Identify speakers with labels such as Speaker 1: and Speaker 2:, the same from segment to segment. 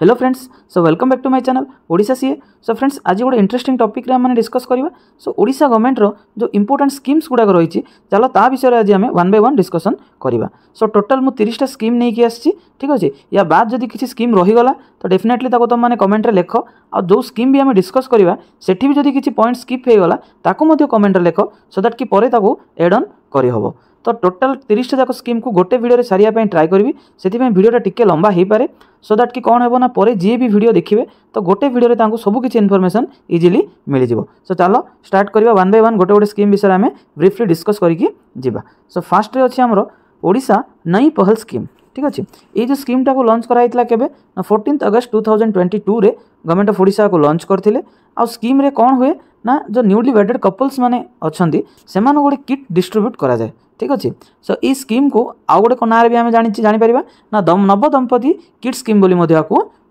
Speaker 1: Hello friends so welcome back to my channel Odisha CA so friends आज गोटे interesting topic रे हम discuss करवा सो ओडिशा गवर्नमेंट रो जो इंपोर्टेंट स्कीम्स गुड़ाक रही चलो ता विषय आज आम वन बै वन डिस्कसन करवा सो टोटाल मुझ तीसटा स्कीम नहीं कि आसी ठीक अच्छे या बाद जदि किसी स्कीम रहीगला तो डेफिनेटली तुमने कमेंट रे लेख आ जो स्कीम भी आम डिस्कस करवा से भी जदि किसी पॉइंट स्कीप होगा कमेन्ट्रे लिख सो दैट कि पर एड करहब तो टोटाल तीसटा जाक स्कीम को गोटे भिडियो सारे ट्राए करी से भिडियोटा टी लंबा हो पाए ସୋ ଦ୍ୟାଟ୍ କି କ'ଣ ହେବ ନା ପରେ ଯିଏ ବି ଭିଡ଼ିଓ ଦେଖିବେ ତ ଗୋଟେ ଭିଡ଼ିଓରେ ତାଙ୍କୁ ସବୁ କିଛି ଇନଫର୍ମେସନ୍ ଇଜିଲି ମିଳିଯିବ ସୋ ଚାଲ ଷ୍ଟାର୍ଟ କରିବା ୱାନ୍ ବାଇ ୱାନ୍ ଗୋଟେ ଗୋଟେ ସ୍କିମ୍ ବିଷୟରେ ଆମେ ବ୍ରିଫଲି ଡିସ୍କସ୍ କରିକି ଯିବା ସୋ ଫାର୍ଷ୍ଟରେ ଅଛି ଆମର ଓଡ଼ିଶା ନଇ ପହଲ ସ୍କିମ୍ ঠিক আছে এই যে স্কিমটাকে লঞ্চ করা হয়েছিল কেবে না fourteenth August two thousand twenty টুরে গভর্নমেন্ট অফ ওড়িশাকে লঞ্চ করে আকিম্রে কম হুয়ে না যে নিউলি ওয়েডেড কপলস মানে অনেক সে গোটে কিট ডিস্ট্রিব্যুট করা যায় ठीक अहिले सो यी स्किम कु आउँ नै जाने पार नव दम्पति किट्स स्किम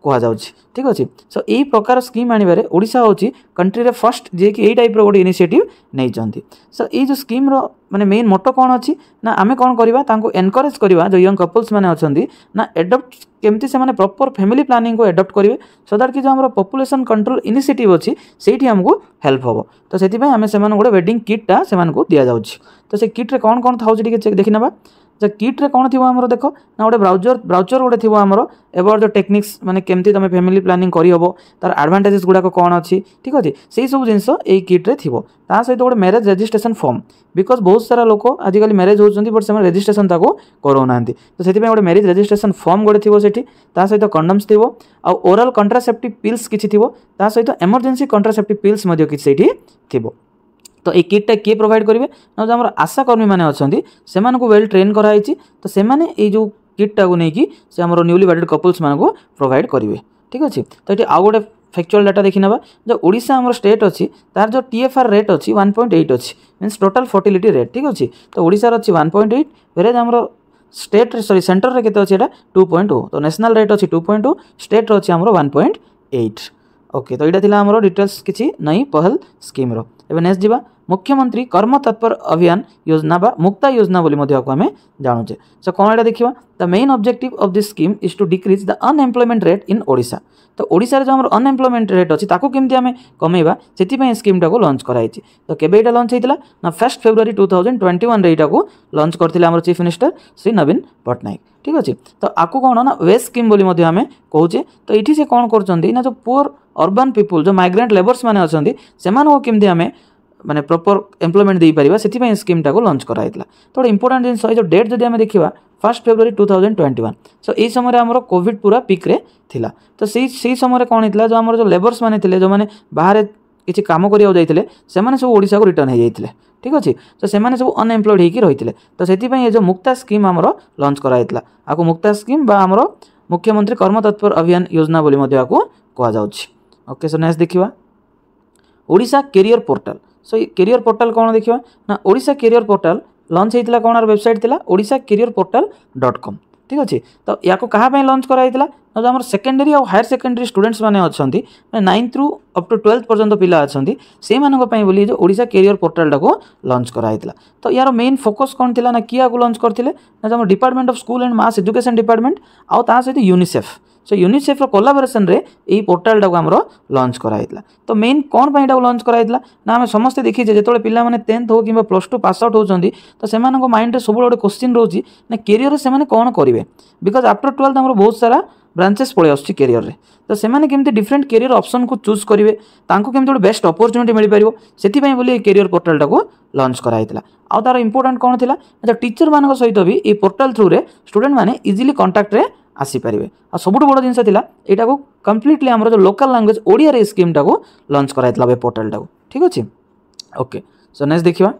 Speaker 1: কয়া যাওচি ঠিক আছে সো এই প্রকার স্কিম আনিবারে ওড়িশা হচি কান্ট্রি রে ফার্স্ট যে কি এই টাইপ রে ইনিশিয়েটিভ নাই চান্তি সো এই যে স্কিম রো মানে মেইন মট কোন হচি না আমি কোন করিবা তা কো এনকারেজ করিবা জয়েন কাপলস মানে আছেন না অ্যাডাপ্ট কেমতে সে মানে প্রপার ফ্যামিলি প্ল্যানিং কো অ্যাডাপ্ট করিবে সো দ্যাট কি যে আমর পপুলেশন কন্ট্রোল ইনিশিয়েটিভ হচি সেইটি হামকো হেল্প হবো তো সেইটি বাই আমি সেমান গোড়া ওয়েডিং কিট টা সেমান কো দিয়া যাওচি তো সেই কিট রে কোন কোন থাউজ ডিকে চেক দেখিনাবা ଯେ କିଟ୍ରେ କ'ଣ ଥିବ ଆମର ଦେଖ ନା ଗୋଟେ ବ୍ରାଉଜର ବ୍ରାଉଚର ଗୋଟେ ଥିବ ଆମର ଏବାଉଟ୍ ଦ ଟେକ୍ନିକ୍ସ ମାନେ କେମିତି ତୁମେ ଫ୍ୟାମିଲି ପ୍ଲାନିଂ କରିହେବ ତା'ର ଆଡ଼ଭାଣ୍ଟେଜେସ୍ ଗୁଡ଼ାକ କ'ଣ ଅଛି ଠିକ୍ ଅଛି ସେଇ ସବୁ ଜିନିଷ ଏଇ କିଟ୍ରେ ଥିବ ତା ସହିତ ଗୋଟେ ମ୍ୟାରେଜ୍ ରେଜିଷ୍ଟ୍ରେସନ୍ ଫର୍ମ ବିକଜ୍ ବହୁତ ସାରା ଲୋକ ଆଜିକାଲି ମ୍ୟାରେଜ୍ ହେଉଛନ୍ତି ବଟ୍ ସେମାନେ ରେଜିଷ୍ଟ୍ରେସନ୍ ତାକୁ କରାଉନାହାନ୍ତି ତ ସେଥିପାଇଁ ଗୋଟେ ମ୍ୟାରେଜ୍ ରେଜିଷ୍ଟ୍ରେସନ୍ ଫର୍ମ ଗୋଟେ ଥିବ ସେଠି ତା ସହିତ କଣ୍ଡମ୍ସ ଥିବ ଆଉ ଓରାଲ୍ କଣ୍ଟ୍ରାସେପ୍ଟିଭ୍ ପିଲ୍ସ କିଛି ଥିବ ତା ସହିତ ଏମର୍ଜେନ୍ସି କଣ୍ଟ୍ରାସେପ୍ଟିଭ୍ ପିଲ୍ସ ମଧ୍ୟ କିଛି ସେଇଠି ଥିବ তো এই কিটটা কিଏ ପ୍ରୋଭାଇଡ଼ କରିବେ ନା ଯେଉଁ ଆମର ଆଶାକର୍ମୀମାନେ ଅଛନ୍ତି ସେମାନଙ୍କୁ ୱେଲ୍ ଟ୍ରେନ୍ କରାହେଇଛି ତ ସେମାନେ ଏଇ ଯେଉଁ କିଟ୍ଟାକୁ ନେଇକି ସେ ଆମର ନ୍ୟୁଲି ବାର୍ଡେଡ଼୍ କପଲ୍ସମାନଙ୍କୁ ପ୍ରୋଭାଇଡ଼ କରିବେ ଠିକ୍ ଅଛି ତ ଏଠି ଆଉ ଗୋଟେ ଫ୍ୟାକ୍ଚୁଆଲ୍ ଡାଟା ଦେଖିନେବା ଯେଉଁ ଓଡ଼ିଶା ଆମର ଷ୍ଟେଟ୍ ଅଛି ତା'ର ଯେଉଁ ଟି ଏଫ୍ ଆର୍ ରେଟ୍ ଅଛି ୱାନ୍ ପଏଣ୍ଟ ଏଇଟ୍ ଅଛି ମିନ୍ସ ଟୋଟାଲ୍ ଫର୍ଟିଲିଟି ରେଟ୍ ଠିକ୍ ଅଛି ତ ଓଡ଼ିଶାର ଅଛି ୱାନ୍ ପଏଣ୍ଟ ଏଇଟ୍ ଭେରେଜ୍ ଆମର ଷ୍ଟେଟ୍ରେ ସରି ସେଣ୍ଟର୍ରେ କେତେ ଅଛି ଏଇଟା ଟୁ ପଏଣ୍ଟ ଓ ତ ନ୍ୟାସନାଲ୍ ରେଟ୍ ଅଛି ଟୁ ପଏଣ୍ଟ ଓ ଷ୍ଟେଟ୍ର ଅଛି ଆମର ୱାନ୍ ପଏଣ୍ଟ ଏଇଟ୍ ଓକେ ତ ଏଇଟା ଥିଲା ଆମର ଡିଟେଲ୍ସ କିଛି ନଇଁ ପହଲ ସ୍କିମ୍ର ଏବେ ନେକ୍ସଟ ଯିବା मुख्यमंत्री कर्म तत्पर अभियान योजना बा मुक्ता योजना बोली आम जानूचे सो कौन एटा देखा the main objective of this scheme is to decrease the unemployment rate in ओडा तो ओडार जो अनएम्प्लॉयमेंट रेट अच्छी कमी आम कमेवा से स्कीमटा को लंच कराई तो केवे ये लंच होता ना first February two thousand twenty one रेटा को लंच करते आम चिफ मिनिस्टर श्री नवीन पट्टनायक ठीक अच्छे तो आपको कौन ना वेस्ट स्कीम बोली आम कौचे तो ये से कौन करना जो पुअर अर्बान पीपुल जो माइग्रेंट लेबर्स मैंने अच्छा से कमी आम ମାନେ ପ୍ରପର୍ ଏମ୍ପ୍ଲୟମେଣ୍ଟ ଦେଇପାରିବା ସେଥିପାଇଁ ଏ ସ୍କିମ୍ଟାକୁ ଲଞ୍ଚ କରାଯାଇଥିଲା ତ ଗୋଟେ ଇମ୍ପୋର୍ଟାଣ୍ଟ ଜିନିଷ ଏ ଯେଉଁ ଡେଟ୍ ଯଦି ଆମେ ଦେଖିବା first February two thousand twenty one so ଏହି ସମୟରେ ଆମର କୋଭିଡ଼ ପୁରା ପିକ୍ରେ ଥିଲା ତ ସେଇ ସେଇ ସମୟରେ କ'ଣ ହେଇଥିଲା ଯେଉଁ ଆମର ଯେଉଁ ଲେବର୍ସ ମାନେ ଥିଲେ ଯେଉଁମାନେ ବାହାରେ କିଛି କାମ କରିବାକୁ ଯାଇଥିଲେ ସେମାନେ ସବୁ ଓଡ଼ିଶାକୁ ରିଟର୍ନ ହେଇଯାଇଥିଲେ ঠিক আছে তো সেমানে সব আনএমপ্লয়েড হয়েকি রয়েছে তো সেইপাই এই যে মুক্তা স্কিম আমার লঞ্চ করা হয়েছিল আকু মুক্তা স্কিম বা আমার মুখ্যমন্ত্রী কর্মতৎপর অভিযান যোজনা বলে আকু কুযাচ্ছে ওকে সো নেক্সট দেখা Odisha career portal so career portal कौन देखा ना ओडा कैरियर पोर्टाल लंच होता कौन वेबसाइट थी ओडा कैरियर पोर्टाल डट कम ঠিক আছে তো ইয়াকু কাহা পাই লঞ্চ করা হয়েছিল না যে আমার সেকেন্ডারি আর হায়ার সেকেন্ডারি স্টুডেন্টস মানে অনেক মানে নাইন্থ রু অপ টু টুয়েলভ পর্যন্ত পিলা অনেক সেই মানুষ বলি যে ওড়িশা কেরিয়র পোর্টালটাকে লঞ্চ করা হয়েছিল তো ইয়ার মেইন ফোকস কোণ লা না কি ইয়াকে লঞ্চ করলে না যে আমার department of school and mass education department আউ তা সহ ইউনিসেফ ସେ ୟୁନିସେଫ୍ର କୋଲାବରେସନ୍ରେ ଏହି ପୋର୍ଟାଲ୍ଟାକୁ ଆମର ଲଞ୍ଚ କରାଯାଇଥିଲା ତ ମେନ୍ କ'ଣ ପାଇଁ ଏଟାକୁ ଲଞ୍ଚ କରାଯାଇଥିଲା ନା ଆମେ ସମସ୍ତେ ଦେଖିଛେ ଯେତେବେଳେ ପିଲାମାନେ ଟେନ୍ଥ ହେଉ କିମ୍ବା ପ୍ଲସ୍ ଟୁ ପାସ୍ ଆଉଟ୍ ହେଉଛନ୍ତି ତ ସେମାନଙ୍କ ମାଇଣ୍ଡରେ ସବୁବେଳେ ଗୋଟେ କୋଶ୍ଚିନ୍ ରହୁଛି ନା କେରିଅର୍ରେ ସେମାନେ କ'ଣ କରିବେ ବିକଜ୍ ଆଫ୍ଟର୍ ଟୁଏଲ୍ଥ ଆମର ବହୁତ ସାରା ବ୍ରାଞ୍ଚେସ୍ ପଳେଇ ଆସୁଛି କେରିୟରରେ ତ ସେମାନେ କେମିତି ଡିଫରେଣ୍ଟ କେରିୟର ଅପସନ୍କୁ ଚୁଜ୍ କରିବେ ତାଙ୍କୁ କେମିତି ଗୋଟେ ବେଷ୍ଟ ଅପରଚ୍ୟୁନିଟି ମିଳିପାରିବ ସେଥିପାଇଁ ବୋଲି ଏ କେରିୟର ପୋର୍ଟାଲ୍ଟାକୁ ଲଞ୍ଚ କରାଯାଇଥିଲା ଆଉ ତା'ର ଇମ୍ପୋର୍ଟାଣ୍ଟ କ'ଣ ଥିଲା ନା ଟିଚରମାନଙ୍କ ସହିତ ବି ଏଇ ପୋର୍ଟାଲ୍ ଥ୍ରୁରେ ଷ୍ଟୁଡେଣ୍ଟମାନେ ଇଜିଲି କଣ୍ଟାକ୍ଟରେ ଆସିପାରିବେ ଆଉ ସବୁଠୁ ବଡ଼ ଜିନିଷ ଥିଲା ଏଇଟାକୁ କମ୍ପ୍ଲିଟଲି ଆମର ଯେଉଁ ଲୋକାଲ୍ ଲାଙ୍ଗୁଏଜ୍ ଓଡ଼ିଆରେ ଏଇ ସ୍କିମ୍ଟାକୁ ଲଞ୍ଚ କରାଯାଇଥିଲା ଏବେ ପୋର୍ଟାଲ୍ଟାକୁ ଠିକ୍ ଅଛି ଓକେ ସୋ ନେକ୍ସଟ ଦେଖିବା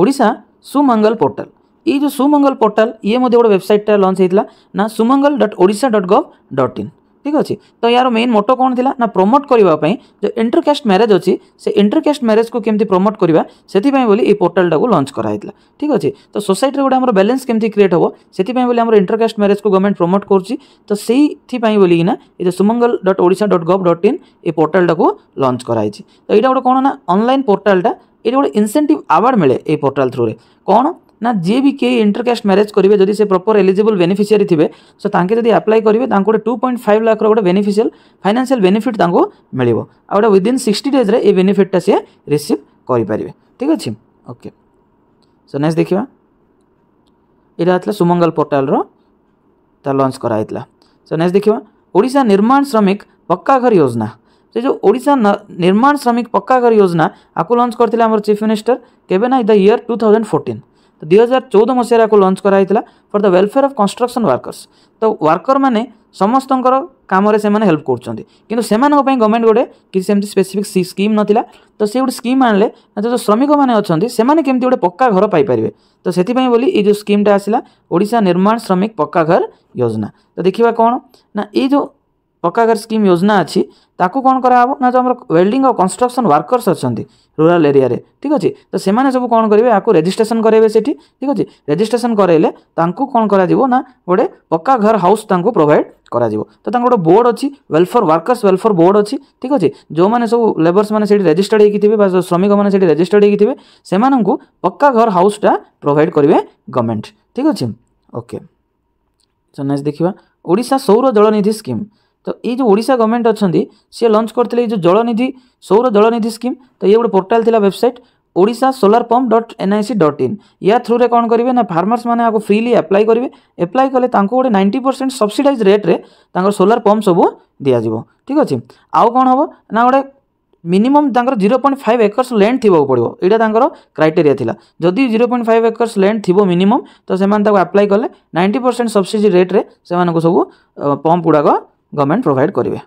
Speaker 1: ଓଡ଼ିଶା ସୁମଙ୍ଗଲ ପୋର୍ଟାଲ୍ ଏଇ ଯେଉଁ ସୁମଙ୍ଗଲ ପୋର୍ଟାଲ୍ ଇଏ ମଧ୍ୟ ଗୋଟେ ୱେବସାଇଟ୍ଟା ଲଞ୍ଚ ହେଇଥିଲା ନା Sumangal dot Odisha dot gov dot in ଠିକ୍ ଅଛି ତ ୟାର ମେନ୍ ମୋଟୋ କ'ଣ ଥିଲା ନା ପ୍ରମୋଟ୍ କରିବା ପାଇଁ ଯେଉଁ ଇଣ୍ଟରକାଷ୍ଟ ମ୍ୟାରେଜ୍ ଅଛି ସେ ଇଣ୍ଟରକାଷ୍ଟ ମ୍ୟାରେଜ୍କୁ କେମିତି ପ୍ରମୋଟ୍ କରିବା ସେଥିପାଇଁ ବୋଲି ଏହି ପୋର୍ଟାଲ୍ଟାକୁ ଲଞ୍ଚ କରାହେଇଥିଲା ଠିକ୍ ଅଛି ତ ସୋସାଇଟିରେ ଗୋଟେ ଆମର ବ୍ୟାଲେନ୍ସ କେମିତି କ୍ରିଏଟ୍ ହେବ ସେଥିପାଇଁ ବୋଲି ଆମର ଇଣ୍ଟରକାଷ୍ଟ ମ୍ୟାରେଜ୍କୁ ଗଭର୍ଣ୍ଣମେଣ୍ଟ ପ୍ରମୋଟ୍ କରୁଛି ତ ସେଇଥିପାଇଁ ବୋଲିକିନା ଏ ଯେଉଁ Sumangal dot Odisha dot gov dot in ଏ ପୋର୍ଟାଲ୍ଟାକୁ ଲଞ୍ଚ କରାହେଇଛି ତ ଏଇଟା ଗୋଟେ କ'ଣ ନା ଅନଲାଇନ୍ ପୋର୍ଟାଲ୍ଟା ଏଇଟା ଗୋଟେ ଇନସେଣ୍ଟିଭ୍ ଆୱାର୍ଡ଼ ମିଳେ ଏଇ ପୋର୍ଟାଲ୍ ଥ୍ରୁରେ କ'ଣ ନା ଯିଏ ବି କେହି ଇଣ୍ଟରକାଷ୍ଟ ମ୍ୟାରେଜ୍ କରିବେ ଯଦି ସେ ପ୍ରପର୍ ଏଲିଜିବୁଲ୍ ବେନିଫିସିଆରୀ ଥିବେ ସୋ ତାଙ୍କେ ଯଦି ଆପ୍ଲାଏ କରିବେ ତାଙ୍କୁ ଗୋଟେ ଟୁ ପଏଣ୍ଟ ଫାଇଭ୍ ଲାଖର ଗୋଟେ ବେନିଫିସିଆଲ୍ ଫାଇନାନ୍ସିଆଲ୍ ବେନିଫିଟ୍ ତାଙ୍କୁ ମିଳିବ ଆଉ ଗୋଟେ ୱିଦିନ୍ ସିକ୍ସଟି ଡେଜ୍ରେ ଏ ବେନିଫିଟ୍ଟା ସିଏ ରିସିଭ୍ କରିପାରିବେ ଠିକ୍ ଅଛି ଓକେ ସୋ ନେକ୍ସଟ ଦେଖିବା ଏଇଟା ଥିଲା ସୁମଙ୍ଗଲ ପୋର୍ଟାଲ୍ର ତା ଲଞ୍ଚ କରାହେଇଥିଲା ସୋ ନେକ୍ସଟ ଦେଖିବା ଓଡ଼ିଶା ନିର୍ମାଣ ଶ୍ରମିକ ପକ୍କା ଘର ଯୋଜନା ସେ ଯେଉଁ ଓଡ଼ିଶା ନିର୍ମାଣ ଶ୍ରମିକ ପକ୍କା ଘର ଯୋଜନା ଆକୁ ଲଞ୍ଚ କରିଥିଲେ ଆମର ଚିଫ୍ ମିନିଷ୍ଟର କେବେ ନା the year two thousand fourteen ତ ଦୁଇ ହଜାର ଚଉଦ ମସିହାରେ ଏହାକୁ ଲଞ୍ଚ କରାଯାଇଥିଲା for the welfare of construction workers ତ ୱାର୍କର୍ମାନେ ସମସ୍ତଙ୍କର କାମରେ ସେମାନେ ହେଲ୍ପ କରୁଛନ୍ତି କିନ୍ତୁ ସେମାନଙ୍କ ପାଇଁ ଗଭର୍ଣ୍ଣମେଣ୍ଟ ଗୋଟେ କିଛି ସେମିତି ସ୍ପେସିଫିକ୍ ସ୍କିମ୍ ନଥିଲା ତ ସେ ଗୋଟେ ସ୍କିମ୍ ଆଣିଲେ ଯେଉଁ ଶ୍ରମିକମାନେ ଅଛନ୍ତି ସେମାନେ କେମିତି ଗୋଟେ ପକ୍କା ଘର ପାଇପାରିବେ ତ ସେଥିପାଇଁ ବୋଲି ଏଇ ଯେଉଁ ସ୍କିମ୍ଟା ଆସିଲା ଓଡ଼ିଶା ନିର୍ମାଣ ଶ୍ରମିକ ପକ୍କା ଘର ଯୋଜନା ତ ଦେଖିବା କ'ଣ ନା ଏଇ ଯେଉଁ पक्का घर स्कीम योजना अच्छी ताकू कौन कराव ना जो आम वेल्डिंग और कन्स्ट्रक्शन वर्कर्स अच्छा रूराल एरिया ठीक अच्छे तो से सब कौन करेंगे आपको रेजिट्रेसन करेंगे से ठीक अच्छे रेजिट्रेसन कराइले कौन कर गोटे पक्का घर हाउस प्रोभाइड कर तो गोटे बोर्ड अच्छी वेलफेयर वर्कर्स वेलफेयर बोर्ड अच्छी ठीक अच्छे जो मैंने सब लेबर्स मैंने रेजिटर्ड होती श्रमिक मैंने रेजिटर्ड होती पक्का घर हाउसटा प्रोभाइड करेंगे गवर्नमेंट ठीक अच्छे ओके देखा ओडा सौर जल निधि स्कीम তো ଏଇ ଯେଉଁ ଓଡ଼ିଶା ଗଭର୍ଣ୍ଣମେଣ୍ଟ ଅଛନ୍ତି ସିଏ ଲଞ୍ଚ କରିଥିଲେ ଏଇ ଯେଉଁ ଜଳନିଧି ସୌର ଜଳନିଧି ସ୍କିମ୍ ତ ଇଏ ଗୋଟେ ପୋର୍ଟାଲ୍ ଥିଲା website Odisha solar pump dot N I C dot in ୟା ଥ୍ରୁରେ କ'ଣ କରିବେ ନା ଫାର୍ମର୍ସମାନେ ଆକୁ ଫ୍ରିଲି ଆପ୍ଲାଏ କରିବେ ଆପ୍ଲାଏ କଲେ ତାଙ୍କୁ ଗୋଟେ ନାଇଣ୍ଟି ପରସେଣ୍ଟ ସବସିଡାଇଜ୍ ରେଟ୍ରେ ତାଙ୍କର ସୋଲାର ପମ୍ପ ସବୁ ଦିଆଯିବ ଠିକ୍ ଅଛି ଆଉ କ'ଣ ହେବ ନା ଗୋଟେ ମିନିମମ୍ ତାଙ୍କର zero point five acres land ଥିବାକୁ ପଡ଼ିବ ଏଇଟା ତାଙ୍କର କ୍ରାଇଟେରିଆ ଥିଲା ଯଦି zero point five acres land ଥିବ ମିନିମମ୍ ତ ସେମାନେ ତାକୁ ଆପ୍ଲାଏ କଲେ ନାଇଣ୍ଟି ପରସେଣ୍ଟ ସବସିଡି ରେଟ୍ରେ ସେମାନଙ୍କୁ ସବୁ ପମ୍ପ ଗୁଡ଼ାକ ଗଭର୍ଣ୍ଣମେଣ୍ଟ ପ୍ରୋଭାଇଡ଼ କରିବେ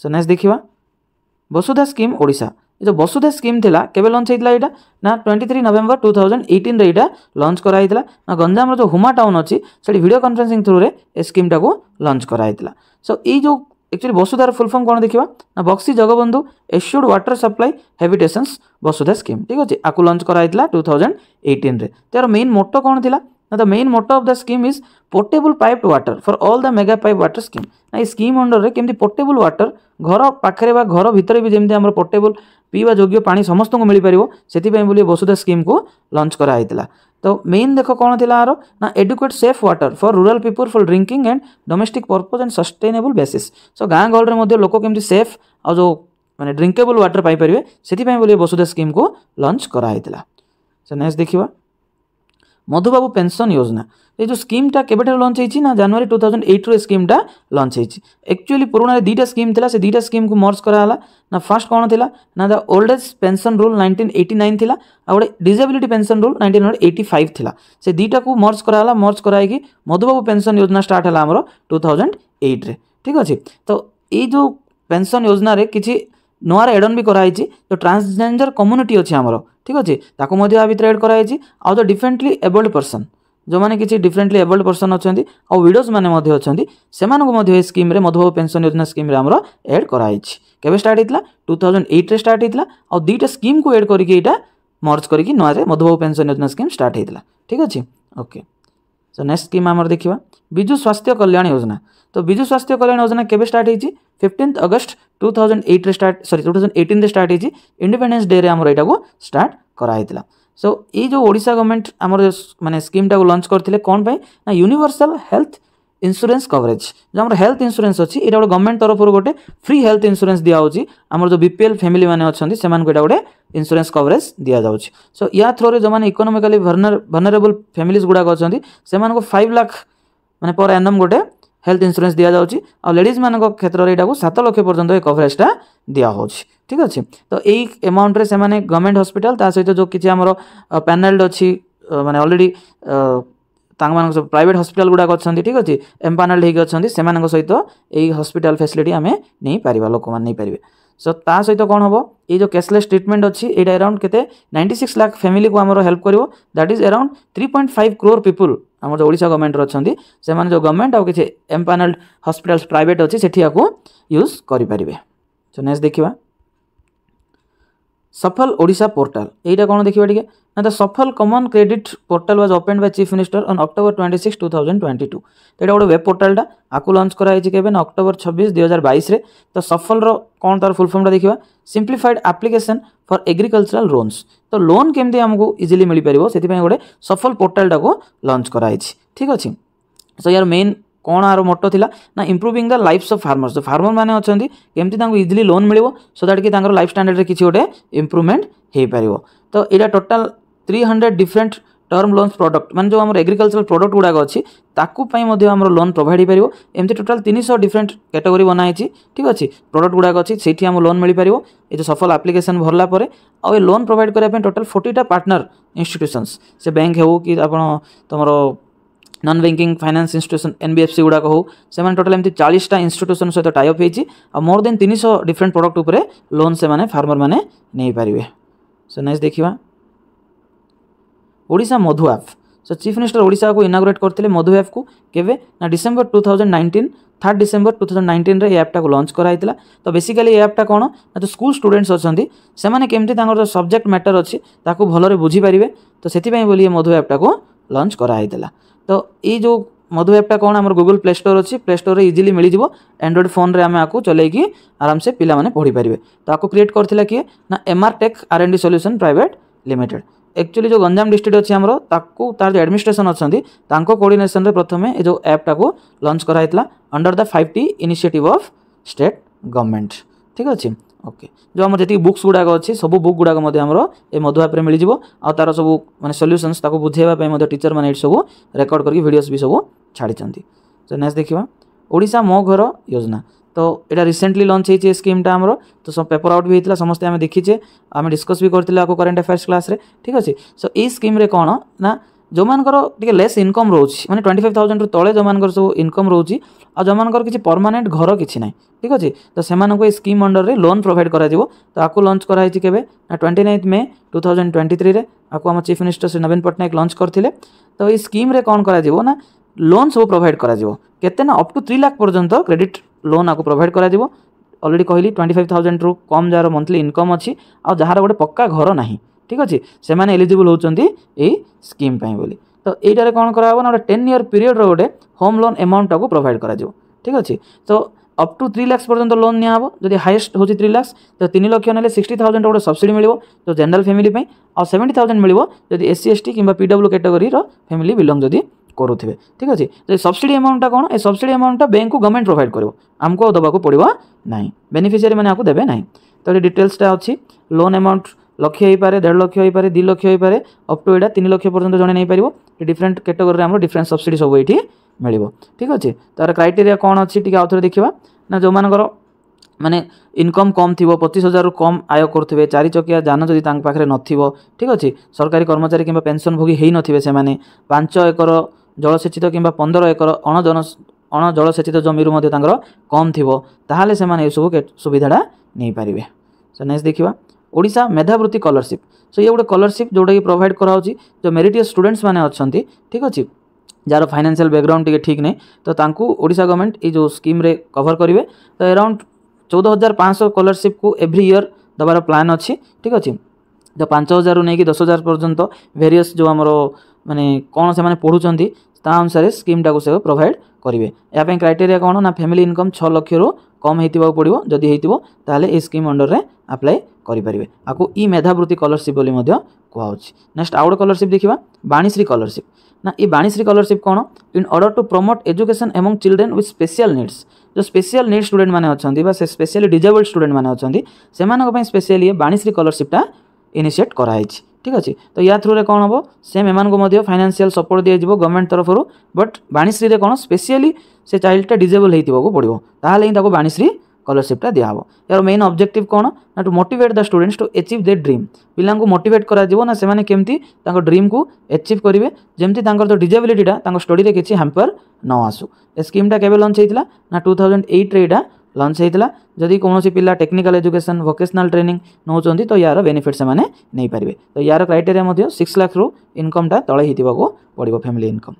Speaker 1: ସୋ ନେକ୍ସଟ ଦେଖିବା ବସୁଧା ସ୍କିମ୍ ଓଡ଼ିଶା ଏ ଯେଉଁ ବସୁଧା ସ୍କିମ୍ ଥିଲା କେବେ ଲଞ୍ଚ ହେଇଥିଲା ଏଇଟା ନା twenty three November two thousand ଏଇଟିନ୍ରେ ଏଇଟା ଲଞ୍ଚ କରାହେଇଥିଲା ନା ଗଞ୍ଜାମର ଯେଉଁ ହୁମା ଟାଉନ୍ ଅଛି ସେଠି ଭିଡ଼ିଓ କନଫରେନ୍ସିଂ ଥ୍ରୁରେ ଏ ସ୍କିମ୍ଟାକୁ ଲଞ୍ଚ କରାହେଇଥିଲା ସୋ ଏଇ ଯେଉଁ ଆକ୍ଚୁଆଲି ବସୁଧାର ଫୁଲ୍ ଫର୍ମ କ'ଣ ଦେଖିବା ନା Buxi Jagabandhu assured water supply habitations Basudha scheme ଠିକ୍ ଅଛି ଆକୁ ଲଞ୍ଚ କରାହେଇଥିଲା ଟୁ ଥାଉଜେଣ୍ଡ ଏଇଟିନ୍ରେ ତା'ର ମେନ୍ ମୋଟୋ କ'ଣ ଥିଲା Now the main motto of the scheme is portable piped water for all the mega pipe water scheme. Now এই scheme under রে কেমতি portable water ঘর পাখরে বা ঘর ভিতরে বি যেমতি আমার portable পিবা যোগ্য পানি সমস্তଙ୍କୁ মিলি পারিব সেতিପାଇଁ বলি বসুধা স্কিম কু লঞ্চ করা হইতিলা তো মেইন দেখো কোন থিলা আর না adequate safe water for rural people for drinking and domestic purpose and sustainable basis so গাঁ গহলরে মধ্যে লোক কেমতি সেফ আর যে মানে ড্রিঙ্কেবল ওয়াটার পাইপারিবে সেতিପାଇଁ বলি বসুধা স্কিম কু লঞ্চ করা হইতিলা সো নেক্সট দেখিবা মধুবাবু পেনশন যোজনা এই যে স্কিমটা কেবেঠার লঞ্চ হয়েছি না জানুয়ারি টু থাউজেন্ড এইট্রে স্কিমটা লঞ্চ হয়েছি একচুয়ালি পুরোনার দুইটা স্কিম লা সে দুইটা স্কিমকে মর্জ କରାହେଲା না ফার্স্ট কোণ লা না the old age pension rule nineteen eighty nine লা আর গোটে disability pension rule nineteen hundred eighty five লা সে দুইটাকে মর্জ କରାହେଲା মর্জ କରାହେଇକି মধুবাবু পেনশন যোজনা স্টার্ট হল আমার টু থাউজেন্ড এইট্রে ঠিক আছে তো এই যে পেনশন যোজনার কিছু নূয়ার এডন বি করা হয়েছে তো ট্রান্সজেন্ডর কম্যুনিটি অছে আমার ঠিক ଅଛି ତାକୁ ମଧ୍ୟ ଆ ଭିତରେ ଏଡ଼୍ କରାଯାଇଛି ଆଉ ଦ ଡିଫରେଣ୍ଟଲି ଏବଲ୍ଡ ପର୍ସନ୍ ଯେଉଁମାନେ କିଛି ଡିଫରେଣ୍ଟଲି ଏବଲ୍ଡ ପର୍ସନ୍ ଅଛନ୍ତି ଆଉ ୱିଡୋଜ୍ ମାନେ ମଧ୍ୟ ଅଛନ୍ତି ସେମାନଙ୍କୁ ମଧ୍ୟ ଏ ସ୍କିମ୍ରେ ମଧୁବାବୁ ପେନ୍ସନ୍ ଯୋଜନା ସ୍କିମ୍ରେ ଆମର ଏଡ଼୍ କରାଯାଇଛି କେବେ ଷ୍ଟାର୍ଟ ହେଇଥିଲା ଟୁ ଥାଉଜେଣ୍ଡ ଏଇଟ୍ରେ ଷ୍ଟାର୍ଟ ହେଇଥିଲା ଆଉ ଦୁଇଟା ସ୍କିମ୍କୁ ଏଡ଼୍ କରିକି ଏଇଟା ମର୍ଜ କରିକି ନୂଆରେ ମଧୁବାବୁ ପେନ୍ସନ୍ ଯୋଜନା ସ୍କିମ୍ ଷ୍ଟାର୍ଟ ହେଇଥିଲା ଠିକ୍ ଅଛି ଓକେ ସୋ ନେକ୍ସଟ ସ୍କିମ୍ ଆମର ଦେଖିବା ବିଜୁ ସ୍ୱାସ୍ଥ୍ୟ କଲ୍ୟାଣ ଯୋଜନା ତ ବିଜୁ ସ୍ୱାସ୍ଥ୍ୟ କଲ୍ୟାଣ ଯୋଜନା କେବେ ଷ୍ଟାର୍ଟ ହେଇଛି फिफ्टीन अगस्ट टू थाउजेंड एट्रे स्टार्ट सरी टू थाउजेंड एट्रे स्टार्ट होती इंडिपेडेन्स डे आमर यहाँ स्टार्ट कराई सो ये जो ओडा गवर्नमेंट आम मैंने स्कीमटा को लंच करते कौन पर ना यूनिवर्सल हेल्थ ইন্সুরেন্স কভরেজ যে আমার হেলথ ইন্সুরেন্স অছি এটা গোটে গভর্নমেন্ট তরফর গোটে ফ্রি হেলথ ইন্সুরেন্স দিয়া হচ্ছে আমার যে বিপিএল ফ্যামিলি মানে অনেক সে এটা গোটে ইন্সুরেন্স কভরেজ দিয়া যাচ্ছে সো ইয়া থ্রুরে যে ইকোনোমিকালি ভর্নরেবল ফ্যামিলিজ গুড়াক অনেক সে ফাইভ লাখ মানে পর এনম গোটে হেলথ ইন্সুরান্স দিয়াযাଉଛି ଆଉ ଲେଡ଼ିଜ୍ମାନଙ୍କ କ୍ଷେତ୍ରରେ ଏଇଟାକୁ ସାତ ଲକ୍ଷ ପର୍ଯ୍ୟନ୍ତ ଏ କଭରେଜଟା ଦିଆହେଉଛି ଠିକ୍ ଅଛି ତ ଏଇ ଏମାଉଣ୍ଟରେ ସେମାନେ ଗଭର୍ଣ୍ଣମେଣ୍ଟ ହସ୍ପିଟାଲ ତା ସହିତ ଯେଉଁ କିଛି ଆମର ପ୍ୟାନେଲ୍ଡ ଅଛି ମାନେ ଅଲରେଡ଼ି ତାଙ୍କମାନଙ୍କ ସବୁ ପ୍ରାଇଭେଟ୍ ହସ୍ପିଟାଲ ଗୁଡ଼ାକ ଅଛନ୍ତି ଠିକ୍ ଅଛି ଏମ୍ପାନେଲ୍ଡ ହେଇକି ଅଛନ୍ତି ସେମାନଙ୍କ ସହିତ ଏଇ ହସ୍ପିଟାଲ ଫ୍ୟାସିଲିଟି ଆମେ ନେଇପାରିବା ଲୋକମାନେ ନେଇପାରିବେ ସୋ ତା ସହିତ କ'ଣ ହେବ ଏଇ ଯେଉଁ କ୍ୟାସଲେସ୍ ଟ୍ରିଟମେଣ୍ଟ ଅଛି ଏଇଟା ଆରାଉଣ୍ଡ କେତେ ନାଇଣ୍ଟି ସିକ୍ସ ଲାଖ୍ ଫ୍ୟାମିଲିକୁ ଆମର ହେଲ୍ପ କରିବ that is around three point five crore people ଆମର ଯେଉଁ ଓଡ଼ିଶା ଗଭର୍ଣ୍ଣମେଣ୍ଟର ଅଛନ୍ତି ସେମାନେ ଯେଉଁ ଗଭର୍ଣ୍ଣମେଣ୍ଟ ଆଉ କିଛି ଏମ୍ପାନେଲ୍ଡ ହସ୍ପିଟାଲ୍ସ ପ୍ରାଇଭେଟ୍ ଅଛି ସେଠି ଆକୁ ୟୁଜ୍ କରିପାରିବେ ସୋ ନେକ୍ସଟ ଦେଖିବା ସଫଲ ଓଡ଼ିଶା ପୋର୍ଟାଲ ଏଇଟା କ'ଣ ଦେଖିବା ଟିକେ ନା the Safal common credit portal was open by chief minister on October twenty six two thousand twenty two ଏଇଟା ଗୋଟେ ୱେବ୍ ପୋର୍ଟାଲଟା ଆକୁ ଲଞ୍ଚ କରାଯାଇଛି କେବେ ନା ଅକ୍ଟୋବର ଛବିଶ ଦୁଇ ହଜାର ବାଇଶରେ ତ ସଫଲର କ'ଣ ତା'ର ଫୁଲ୍ ଫର୍ମଟା ଦେଖିବା simplified application for agricultural loans ତ ଲୋନ୍ କେମିତି ଆମକୁ ଇଜିଲି ମିଳିପାରିବ ସେଥିପାଇଁ ଗୋଟେ ସଫଲ ପୋର୍ଟାଲଟାକୁ ଲଞ୍ଚ କରାଯାଇଛି ଠିକ୍ ଅଛି ସୋ ୟାର ମେନ୍ କ'ଣ ଆର ମୋଟୋ ଥିଲା ନା ଇମ୍ପ୍ରୁଭିଂ ଦ ଲାଇଫ୍ସ ଅଫ୍ ଫାର୍ମର୍ସ ତ ଫାର୍ମର୍ମାନେ ଅଛନ୍ତି କେମିତି ତାଙ୍କୁ ଇଜିଲି ଲୋନ୍ ମିଳିବ ସୋ ଦ୍ୟାଟ୍ କି ତାଙ୍କର ଲାଇଫ୍ ଷ୍ଟାଣ୍ଡାର୍ଡ଼ରେ କିଛି ଗୋଟେ ଇମ୍ପ୍ରୁଭମେଣ୍ଟ ହେଇପାରିବ ତ ଏଇଟା total three hundred different term loans product ମାନେ ଯେଉଁ ଆମର ଏଗ୍ରିକଲଚରାଲ ପ୍ରଡ଼କ୍ଟ ଗୁଡ଼ାକ ଅଛି ତାକୁ ପାଇଁ ମଧ୍ୟ ଆମର ଲୋନ୍ ପ୍ରୋଭାଇଡ଼ ହେଇପାରିବ ଏମିତି ଟୋଟାଲ୍ ତିନିଶହ ଡିଫରେଣ୍ଟ କାଟେଗୋରୀ ବନାହେଇଛି ଠିକ୍ ଅଛି ପ୍ରଡ଼କ୍ଟ ଗୁଡ଼ାକ ଅଛି ସେଇଠି ଆମ ଲୋନ୍ ମିଳିପାରିବ ଏ ଯେଉଁ ସଫଲ ଆପ୍ଲିକେସନ୍ ଭରିଲା ପରେ ଆଉ ଏ ଲୋନ୍ ପ୍ରୋଭାଇଡ଼ କରିବା ପାଇଁ ଟୋଟାଲ୍ ଫୋର୍ଟିଟା ପାର୍ଟନର ଇନଷ୍ଟିଟ୍ୟୁସନ୍ସ ସେ ବ୍ୟାଙ୍କ ହେଉ କି ଆପଣ ତୁମର non banking finance institution N B F C ଗୁଡ଼ାକ ହଉ ସେମାନେ ଟୋଟାଲ୍ ଏମିତି ଚାଳିଶଟା ଇନଷ୍ଟିଟ୍ୟୁସନ୍ ସହିତ ଟାଇଅପ୍ ହେଇଛି ଆଉ ମୋର ଦେନ୍ ତିନିଶହ ଡିଫରେଣ୍ଟ ପ୍ରଡ଼କ୍ଟ ଉପରେ ଲୋନ୍ ସେମାନେ ଫାର୍ମରମାନେ ନେଇପାରିବେ ସୋ ନେକ୍ସଟ ଦେଖିବା Odisha Madhu app so chief minister ଓଡ଼ିଶାକୁ ଇନାଗୁରେଟ୍ କରିଥିଲେ ମଧୁ ଆପ୍କୁ କେବେ ନା December two thousand nineteen third December two thousand নাইন্টিন্রে এই আপ্টা লঞ্চ করা হয়েছিল তো বেসিকালি এই আপ্টা কোণ না তো স্কুল স্টুডেন্টস অনেক সেমানে কেমতি তাঁর যে সবজেক্ট ম্যাটর অছি তাকে ভালরে বুঝিপারে তো সেপাই বলি এই মধু আপ্টা লঞ্চ করা হয়েছিল ତ ଏଇ ଯେଉଁ ମଧୁ ଆପ୍ଟା କ'ଣ ଆମର ଗୁଗୁଲ୍ ପ୍ଲେ ଷ୍ଟୋର୍ ଅଛି ପ୍ଲେ ଷ୍ଟୋର୍ରେ ଇଜିଲି ମିଳିଯିବ ଆଣ୍ଡ୍ରଏଡ଼୍ ଫୋନ୍ରେ ଆମେ ଆକୁ ଚଲେଇକି ଆରାମସେ ପିଲାମାନେ ପଢ଼ିପାରିବେ ତ ଆକୁ କ୍ରିଏଟ୍ କରିଥିଲା କିଏ ନା M R tech R N D solution private limited actually ଯେଉଁ ଗଞ୍ଜାମ ଡିଷ୍ଟ୍ରିକ୍ଟ ଅଛି ଆମର ତାକୁ ତା'ର ଯେଉଁ ଆଡମିନିଷ୍ଟ୍ରେସନ୍ ଅଛନ୍ତି ତାଙ୍କ କୋଡ଼ିନେସନ୍ରେ ପ୍ରଥମେ ଏ ଯେଉଁ ଆପ୍ଟାକୁ ଲଞ୍ଚ କରାଯାଇଥିଲା under the five T initiative of state government ଠିକ୍ ଅଛି ओके जो आम जी बुक्स गुड़ाक अच्छे सब बुक गुड़ाक मधुआप मिल जाव आर सब मैंने सल्यूसन बुझेवाई टीचर मैंने सब रेकर्ड करके भिडियस भी सब छाड़ी तो नेक्स्ट देखा ओडा मो घर योजना तो यहाँ रिसेंटली लंच हो स्कीमटा तो सब पेपर आउट भी होता समस्त आम देखीचे आम डिस्कस भी करेंट अफेयर्स क्लास ठीक अच्छे सो यही स्कीम्रे कौन ना ଯେଉଁମାନଙ୍କର ଟିକେ ଲେସ୍ ଇନକମ୍ ରହୁଛି ମାନେ ଟ୍ୱେଣ୍ଟି ଫାଇଭ୍ ଥାଉଜେଣ୍ଡରୁ ତଳେ ଯେଉଁମାନଙ୍କର ସବୁ ଇନକମ୍ ରହୁଛି ଆଉ ଯେଉଁମାନଙ୍କର କିଛି ପରମାନେଣ୍ଟ ଘର କିଛି ନାହିଁ ଠିକ୍ ଅଛି ତ ସେମାନଙ୍କୁ ଏହି ସ୍କିମ୍ ଅଣ୍ଡରରେ ଲୋନ୍ ପ୍ରୋଭାଇଡ଼ କରାଯିବ ତ ଆକୁ ଲଞ୍ଚ କରାଯାଇଛି କେବେ ନା twenty ninth May two thousand twenty ଥ୍ରୀରେ ଆକୁ ଆମ ଚିଫ୍ ମିନିଷ୍ଟର ଶ୍ରୀ ନବୀନ ପଟ୍ଟନାୟକ ଲଞ୍ଚ କରିଥିଲେ ତ ଏହି ସ୍କିମ୍ରେ କ'ଣ କରାଯିବ ନା ଲୋନ୍ ସବୁ ପ୍ରୋଭାଇଡ଼ କରାଯିବ କେତେ ନା ଅପ୍ ଟୁ ଥ୍ରୀ ଲାଖ୍ ପର୍ଯ୍ୟନ୍ତ କ୍ରେଡ଼ିଟ୍ ଲୋନ୍ ଆକୁ ପ୍ରୋଭାଇଡ଼ କରାଯିବ ଅଲରେଡ଼ି କହିଲି ଟ୍ୱେଣ୍ଟି ଫାଇଭ୍ ଥାଉଜେଣ୍ଡରୁ କମ୍ ଯାହାର ମନ୍ଥଲି ଇନକମ୍ ଅଛି ଆଉ ଯାହାର ଗୋଟେ ପକ୍କା ଘର ନାହିଁ ଠିକ୍ ଅଛି ସେମାନେ ଏଲିଜିବୁଲ୍ ହେଉଛନ୍ତି ଏଇ ସ୍କିମ୍ ପାଇଁ ବୋଲି ତ ଏଇଟାରେ କ'ଣ କରାହେବ ନା ଗୋଟେ ଟେନ୍ ଇୟର୍ ପିରିୟଡ଼୍ର ଗୋଟେ ହୋମ୍ ଲୋନ୍ ଆମାଉଣ୍ଟଟାକୁ ପ୍ରୋଭାଇଡ଼ କରାଯିବ ଠିକ୍ ଅଛି ତ ଅପ୍ ଟୁ ଥ୍ରୀ ଲାକ୍ସ ପର୍ଯ୍ୟନ୍ତ ଲୋନ୍ ନିଆହେବ ଯଦି ହାଏଷ୍ଟ ହେଉଛି ଥ୍ରୀ ଲାକ୍ସ ତ ତିନି ଲକ୍ଷ ନେଲେ ସିକ୍ସଟି ଥାଉଜେଣ୍ଡ ଗୋଟେ ସବସିଡ଼ି ମିଳିବ ଯେଉଁ ଜେନେରାଲ୍ ଫ୍ୟାମିଲି ପାଇଁ ଆଉ ସେଭେଣ୍ଟି ଥାଉଜେଣ୍ଡ ମିଳିବ ଯଦି ଏସ୍ ସି ଏସ୍ ଟି କିମ୍ବା ପି ଡବ୍ଲ୍ୟୁ କାଟେଗୋରୀର ଫ୍ୟାମିଲି ବିଲଙ୍ଗ ଯଦି କରୁଥିବେ ଠିକ୍ ଅଛି ଯଦି ସବସିଡ଼ି ଆମାଉଣ୍ଟଟା କ'ଣ ଏ ସବସିଡ଼ି ଆମାଉଣ୍ଟଟା ବ୍ୟାଙ୍କକୁ ଗଭର୍ଣ୍ଣମେଣ୍ଟ ପ୍ରୋଭାଇଡ଼ କରିବ ଆମକୁ ଆଉ ଦେବାକୁ ପଡ଼ିବ ନାହିଁ ବେନିଫିସିଆରୀ ମାନେ ଆକୁ ଦେବେ ନାହିଁ ତ ଏଠି ଡିଟେଲ୍ସଟା ଅଛି ଲୋନ୍ ଆମାଉଣ୍ଟ লক্ষ হয়েপরে দেড় লক্ষ হয়েপরে দুই লক্ষ হয়েপরে অপ টু এটা তিন লক্ষ পর্যন্ত জনে নেইপার ডিফরেন্ট ক্যাটেগোরি আমার ডিফরেন্ট সবসিডি সব এটি মিলব ঠিক আছে তার ক্রাইটেরিয়া কম অছি টিকি আউথরে দেখা না যেমানকর মানে ইনকম কম থিব পঁচিশ হাজারু কম আয় করুবে চারি চকিয়া যান যদি তাঙ্ক পাখে নথিব ঠিক আছে সরকারি কর্মচারী কিংবা পেনশনভোগী হয়ে নথিবে সেমানে পাঁচ একর জলসেচিত কিংবা পনেরো একর অণজন অণজলসেচিত জমিরু মধ্যে তাঙ্কর কম থিব তাহলে সেমানে এসবু সুবিধাটা নেইপারিবে সো নেক্সট দেখিবা ଓଡ଼ିଶା ମେଧାବୃତ୍ତି ସ୍କଲରସିପ୍ ସୋ ଇଏ ଗୋଟେ ସ୍କଲରସିପ୍ ଯେଉଁଟାକି ପ୍ରୋଭାଇଡ଼ କରାହେଉଛି ଯେଉଁ ମେରିଟିୟସ୍ ଷ୍ଟୁଡେଣ୍ଟସ୍ ମାନେ ଅଛନ୍ତି ଠିକ୍ ଅଛି ଯାହାର ଫାଇନାନ୍ସିଆଲ୍ ବ୍ୟାକ୍ଗ୍ରାଉଣ୍ଡ ଟିକେ ଠିକ୍ ନାହିଁ ତ ତାଙ୍କୁ ଓଡ଼ିଶା ଗଭର୍ଣ୍ଣମେଣ୍ଟ ଏଇ ଯେଉଁ ସ୍କିମ୍ରେ କଭର୍ କରିବେ ତ ଏରାଉଣ୍ଡ ଚଉଦ ହଜାର ପାଞ୍ଚଶହ ସ୍କଲରସିପ୍କୁ ଏଭ୍ରି ଇୟର୍ ଦେବାର ପ୍ଲାନ୍ ଅଛି ଠିକ୍ ଅଛି ତ ପାଞ୍ଚ ହଜାରରୁ ନେଇକି ଦଶ ହଜାର ପର୍ଯ୍ୟନ୍ତ ଭେରିୟସ୍ ଯେଉଁ ଆମର ମାନେ କ'ଣ ସେମାନେ ପଢ଼ୁଛନ୍ତି ତା ଅନୁସାରେ ସ୍କିମ୍ଟାକୁ ସେ ପ୍ରୋଭାଇଡ଼ କରିବେ ଏହା ପାଇଁ କ୍ରାଇଟେରିଆ କ'ଣ ନା ଫ୍ୟାମିଲି ଇନକମ୍ ଛଅ ଲକ୍ଷରୁ କମ୍ ହେଇଥିବାକୁ ପଡ଼ିବ ଯଦି ହେଇଥିବ ତାହେଲେ ଏଇ ସ୍କିମ୍ ଅଣ୍ଡରରେ ଆପ୍ଲାଏ କରିପାରିବେ ଆକୁ ଇ ମେଧାବୃତ୍ତି ସ୍କଲରସିପ୍ ବୋଲି ମଧ୍ୟ କୁହାହେଉଛି ନେକ୍ସଟ ଆଉ ଗୋଟେ ସ୍କଲରସିପ୍ ଦେଖିବା ବାଣୀଶ୍ରୀ ସ୍କଲରସିପ୍ ନା ଏ ବାଣୀଶ୍ରୀ ସ୍କଲରସିପ୍ କ'ଣ in order to promote education among children with special needs ଯେଉଁ ସ୍ପେଶିଆଲ୍ ନିଡ୍ ଷ୍ଟୁଡେଣ୍ଟମାନେ ଅଛନ୍ତି ବା ସେ ସ୍ପେଶିଆଲି ଡିଜେବଲ୍ଡ ଷ୍ଟୁଡେଣ୍ଟମାନେ ଅଛନ୍ତି ସେମାନଙ୍କ ପାଇଁ ସ୍ପେଶିଆଲି ଏ ବାଣୀଶ୍ରୀ ସ୍କଲରସିପ୍ଟା ଇନିସିଏଟ୍ କରାହେଇଛି ঠিক আছে তো ইয়া থ্রুরে কম হব সেম এমানকু মধ্য ফাইনান্সিয়াল সপোর্ট দিয়ে যাব গভর্নমেন্ট তরফর বট বাণীশ্রীরে কোণ স্পেশিয়ালি সে চাইল্ডটা ডিজেবল হয়ে পড়ব তাহলে হি তাকে বাণীশ্রী ସ୍କଲରସିପ୍ଟା ଦିଆହେବ ଏହାର ମେନ୍ ଅବଜେକ୍ଟିଭ୍ କ'ଣ ନା to motivate the students to achieve their dream ପିଲାଙ୍କୁ ମୋଟିଭେଟ୍ କରାଯିବ ନା ସେମାନେ କେମିତି ତାଙ୍କ ଡ୍ରିମ୍କୁ ଏଚିଭ୍ କରିବେ ଯେମିତି ତାଙ୍କର ଯେଉଁ ଡିଜେବିଲିଟିଟା ତାଙ୍କ ଷ୍ଟଡ଼ିରେ କିଛି ହ୍ୟାମ୍ପର୍ ନ ଆସୁ ଏ ସ୍କିମ୍ଟା କେବେ ଲଞ୍ଚ ହେଇଥିଲା ନା ଟୁ ଥାଉଜେଣ୍ଡ ଏଇଟ୍ରେ ଏଇଟା ଲଞ୍ଚ ହେଇଥିଲା ଯଦି କୌଣସି ପିଲା ଟେକ୍ନିକାଲ ଏଜୁକେସନ୍ ଭୋକେସନାଲ୍ ଟ୍ରେନିଂ ନେଉଛନ୍ତି ତ ୟାର ବେନିଫିଟ୍ ସେମାନେ ନେଇପାରିବେ ତ ୟାର କ୍ରାଇଟେରିଆ ମଧ୍ୟ ସିକ୍ସ ଲାକ୍ଷରୁ ଇନକମ୍ଟା ତଳେ ହେଇଥିବାକୁ ପଡ଼ିବ ଫ୍ୟାମିଲି ଇନକମ୍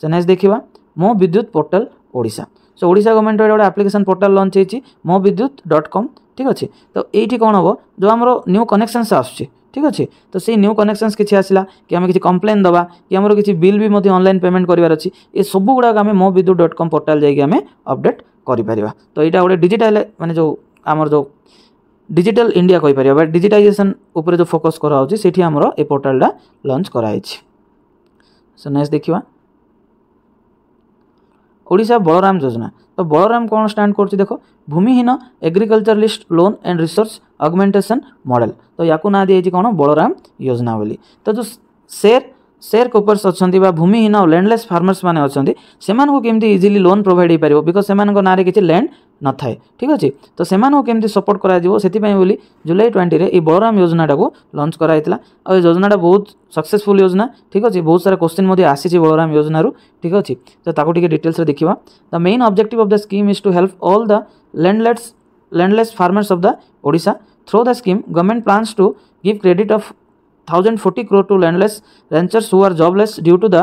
Speaker 1: ସେ ନେକ୍ସଟ ଦେଖିବା ମୋ ବିଦ୍ୟୁତ ପୋର୍ଟାଲ ଓଡ଼ିଶା সো ওড়িশা গভর্নমেন্টর গোটে আপ্লিকেসন পোর্টাল লঞ্চ হয়েছি ମୋ ବିଦ୍ୟୁତ ଡଟ୍ କମ୍ ଠିକ୍ ଅଛି ତ ଏଇଠି କ'ଣ ହେବ ଯେଉଁ ଆମର ନ୍ୟୁ କନେକ୍ସନ୍ସ ଆସୁଛି ଠିକ୍ ଅଛି ତ ସେଇ ନ୍ୟୁ କନେକ୍ସନ୍ସ କିଛି ଆସିଲା କି ଆମେ କିଛି କମ୍ପ୍ଲେନ୍ ଦେବା କି ଆମର କିଛି ବିଲ୍ ବି ମଧ୍ୟ ଅନଲାଇନ୍ ପେମେଣ୍ଟ କରିବାର ଅଛି ଏସବୁ ଗୁଡ଼ାକ ଆମେ ମୋ ବିଦ୍ୟୁତ ଡଟ୍ କମ୍ ପୋର୍ଟାଲ୍ ଯାଇକି ଆମେ ଅପଡ଼େଟ୍ କରିପାରିବା ତ ଏଇଟା ଗୋଟେ ଡିଜିଟାଲ୍ ମାନେ ଯେଉଁ ଆମର ଯେଉଁ ଡିଜିଟାଲ ଇଣ୍ଡିଆ କହିପାରିବା ବା ଡିଜିଟାଇଜେସନ୍ ଉପରେ ଯେଉଁ ଫୋକସ୍ କରାହେଉଛି ସେଠି ଆମର ଏ ପୋର୍ଟାଲ୍ଟା ଲଞ୍ଚ କରାହେଇଛି ସୋ ନେକ୍ସଟ ଦେଖିବା ଓଡ଼ିଶା ବଳରାମ ଯୋଜନା ତ ବଳରାମ କ'ଣ ଷ୍ଟାଣ୍ଡ କରୁଛି ଦେଖ ଭୂମିହୀନ agriculturalist loan and research augmentation model ତ ୟାକୁ ନାଁ ଦିଆଯାଇଛି କ'ଣ ବଳରାମ ଯୋଜନା ବୋଲି ତ ଯେଉଁ ସେୟାର ସେୟାର କୋପର୍ସ ଅଛନ୍ତି ବା ଭୂମିହୀନ ଲ୍ୟାଣ୍ଡଲେସ୍ ଫାର୍ମର୍ସ ମାନେ ଅଛନ୍ତି ସେମାନଙ୍କୁ କେମିତି ଇଜିଲି ଲୋନ୍ ପ୍ରୋଭାଇଡ଼ ହେଇପାରିବ ବିକଜ ସେମାନଙ୍କ ନାଁରେ କିଛି ଲ୍ୟାଣ୍ଡ ନଥାଏ ଠିକ୍ ଅଛି ତ ସେମାନଙ୍କୁ କେମିତି ସପୋର୍ଟ କରାଯିବ ସେଥିପାଇଁ ବୋଲି ଜୁଲାଇ ଟ୍ୱେଣ୍ଟିରେ ଏଇ ବଳରାମ ଯୋଜନାଟାକୁ ଲଞ୍ଚ କରାଯାଇଥିଲା ଆଉ ଏ ଯୋଜନାଟା ବହୁତ ସକ୍ସେସଫୁଲ୍ ଯୋଜନା ଠିକ୍ ଅଛି ବହୁତ ସାରା କୋଶ୍ଚିନ୍ ମଧ୍ୟ ଆସିଛି ବଳରାମ ଯୋଜନାରୁ ଠିକ୍ ଅଛି ତ ତାକୁ ଟିକେ ଡିଟେଲ୍ସରେ ଦେଖିବା the main objective of the scheme is to help all the landlets landless farmers of the Odisha through the scheme government plans to give credit of thousand forty crore to landless ranchers who are jobless due to the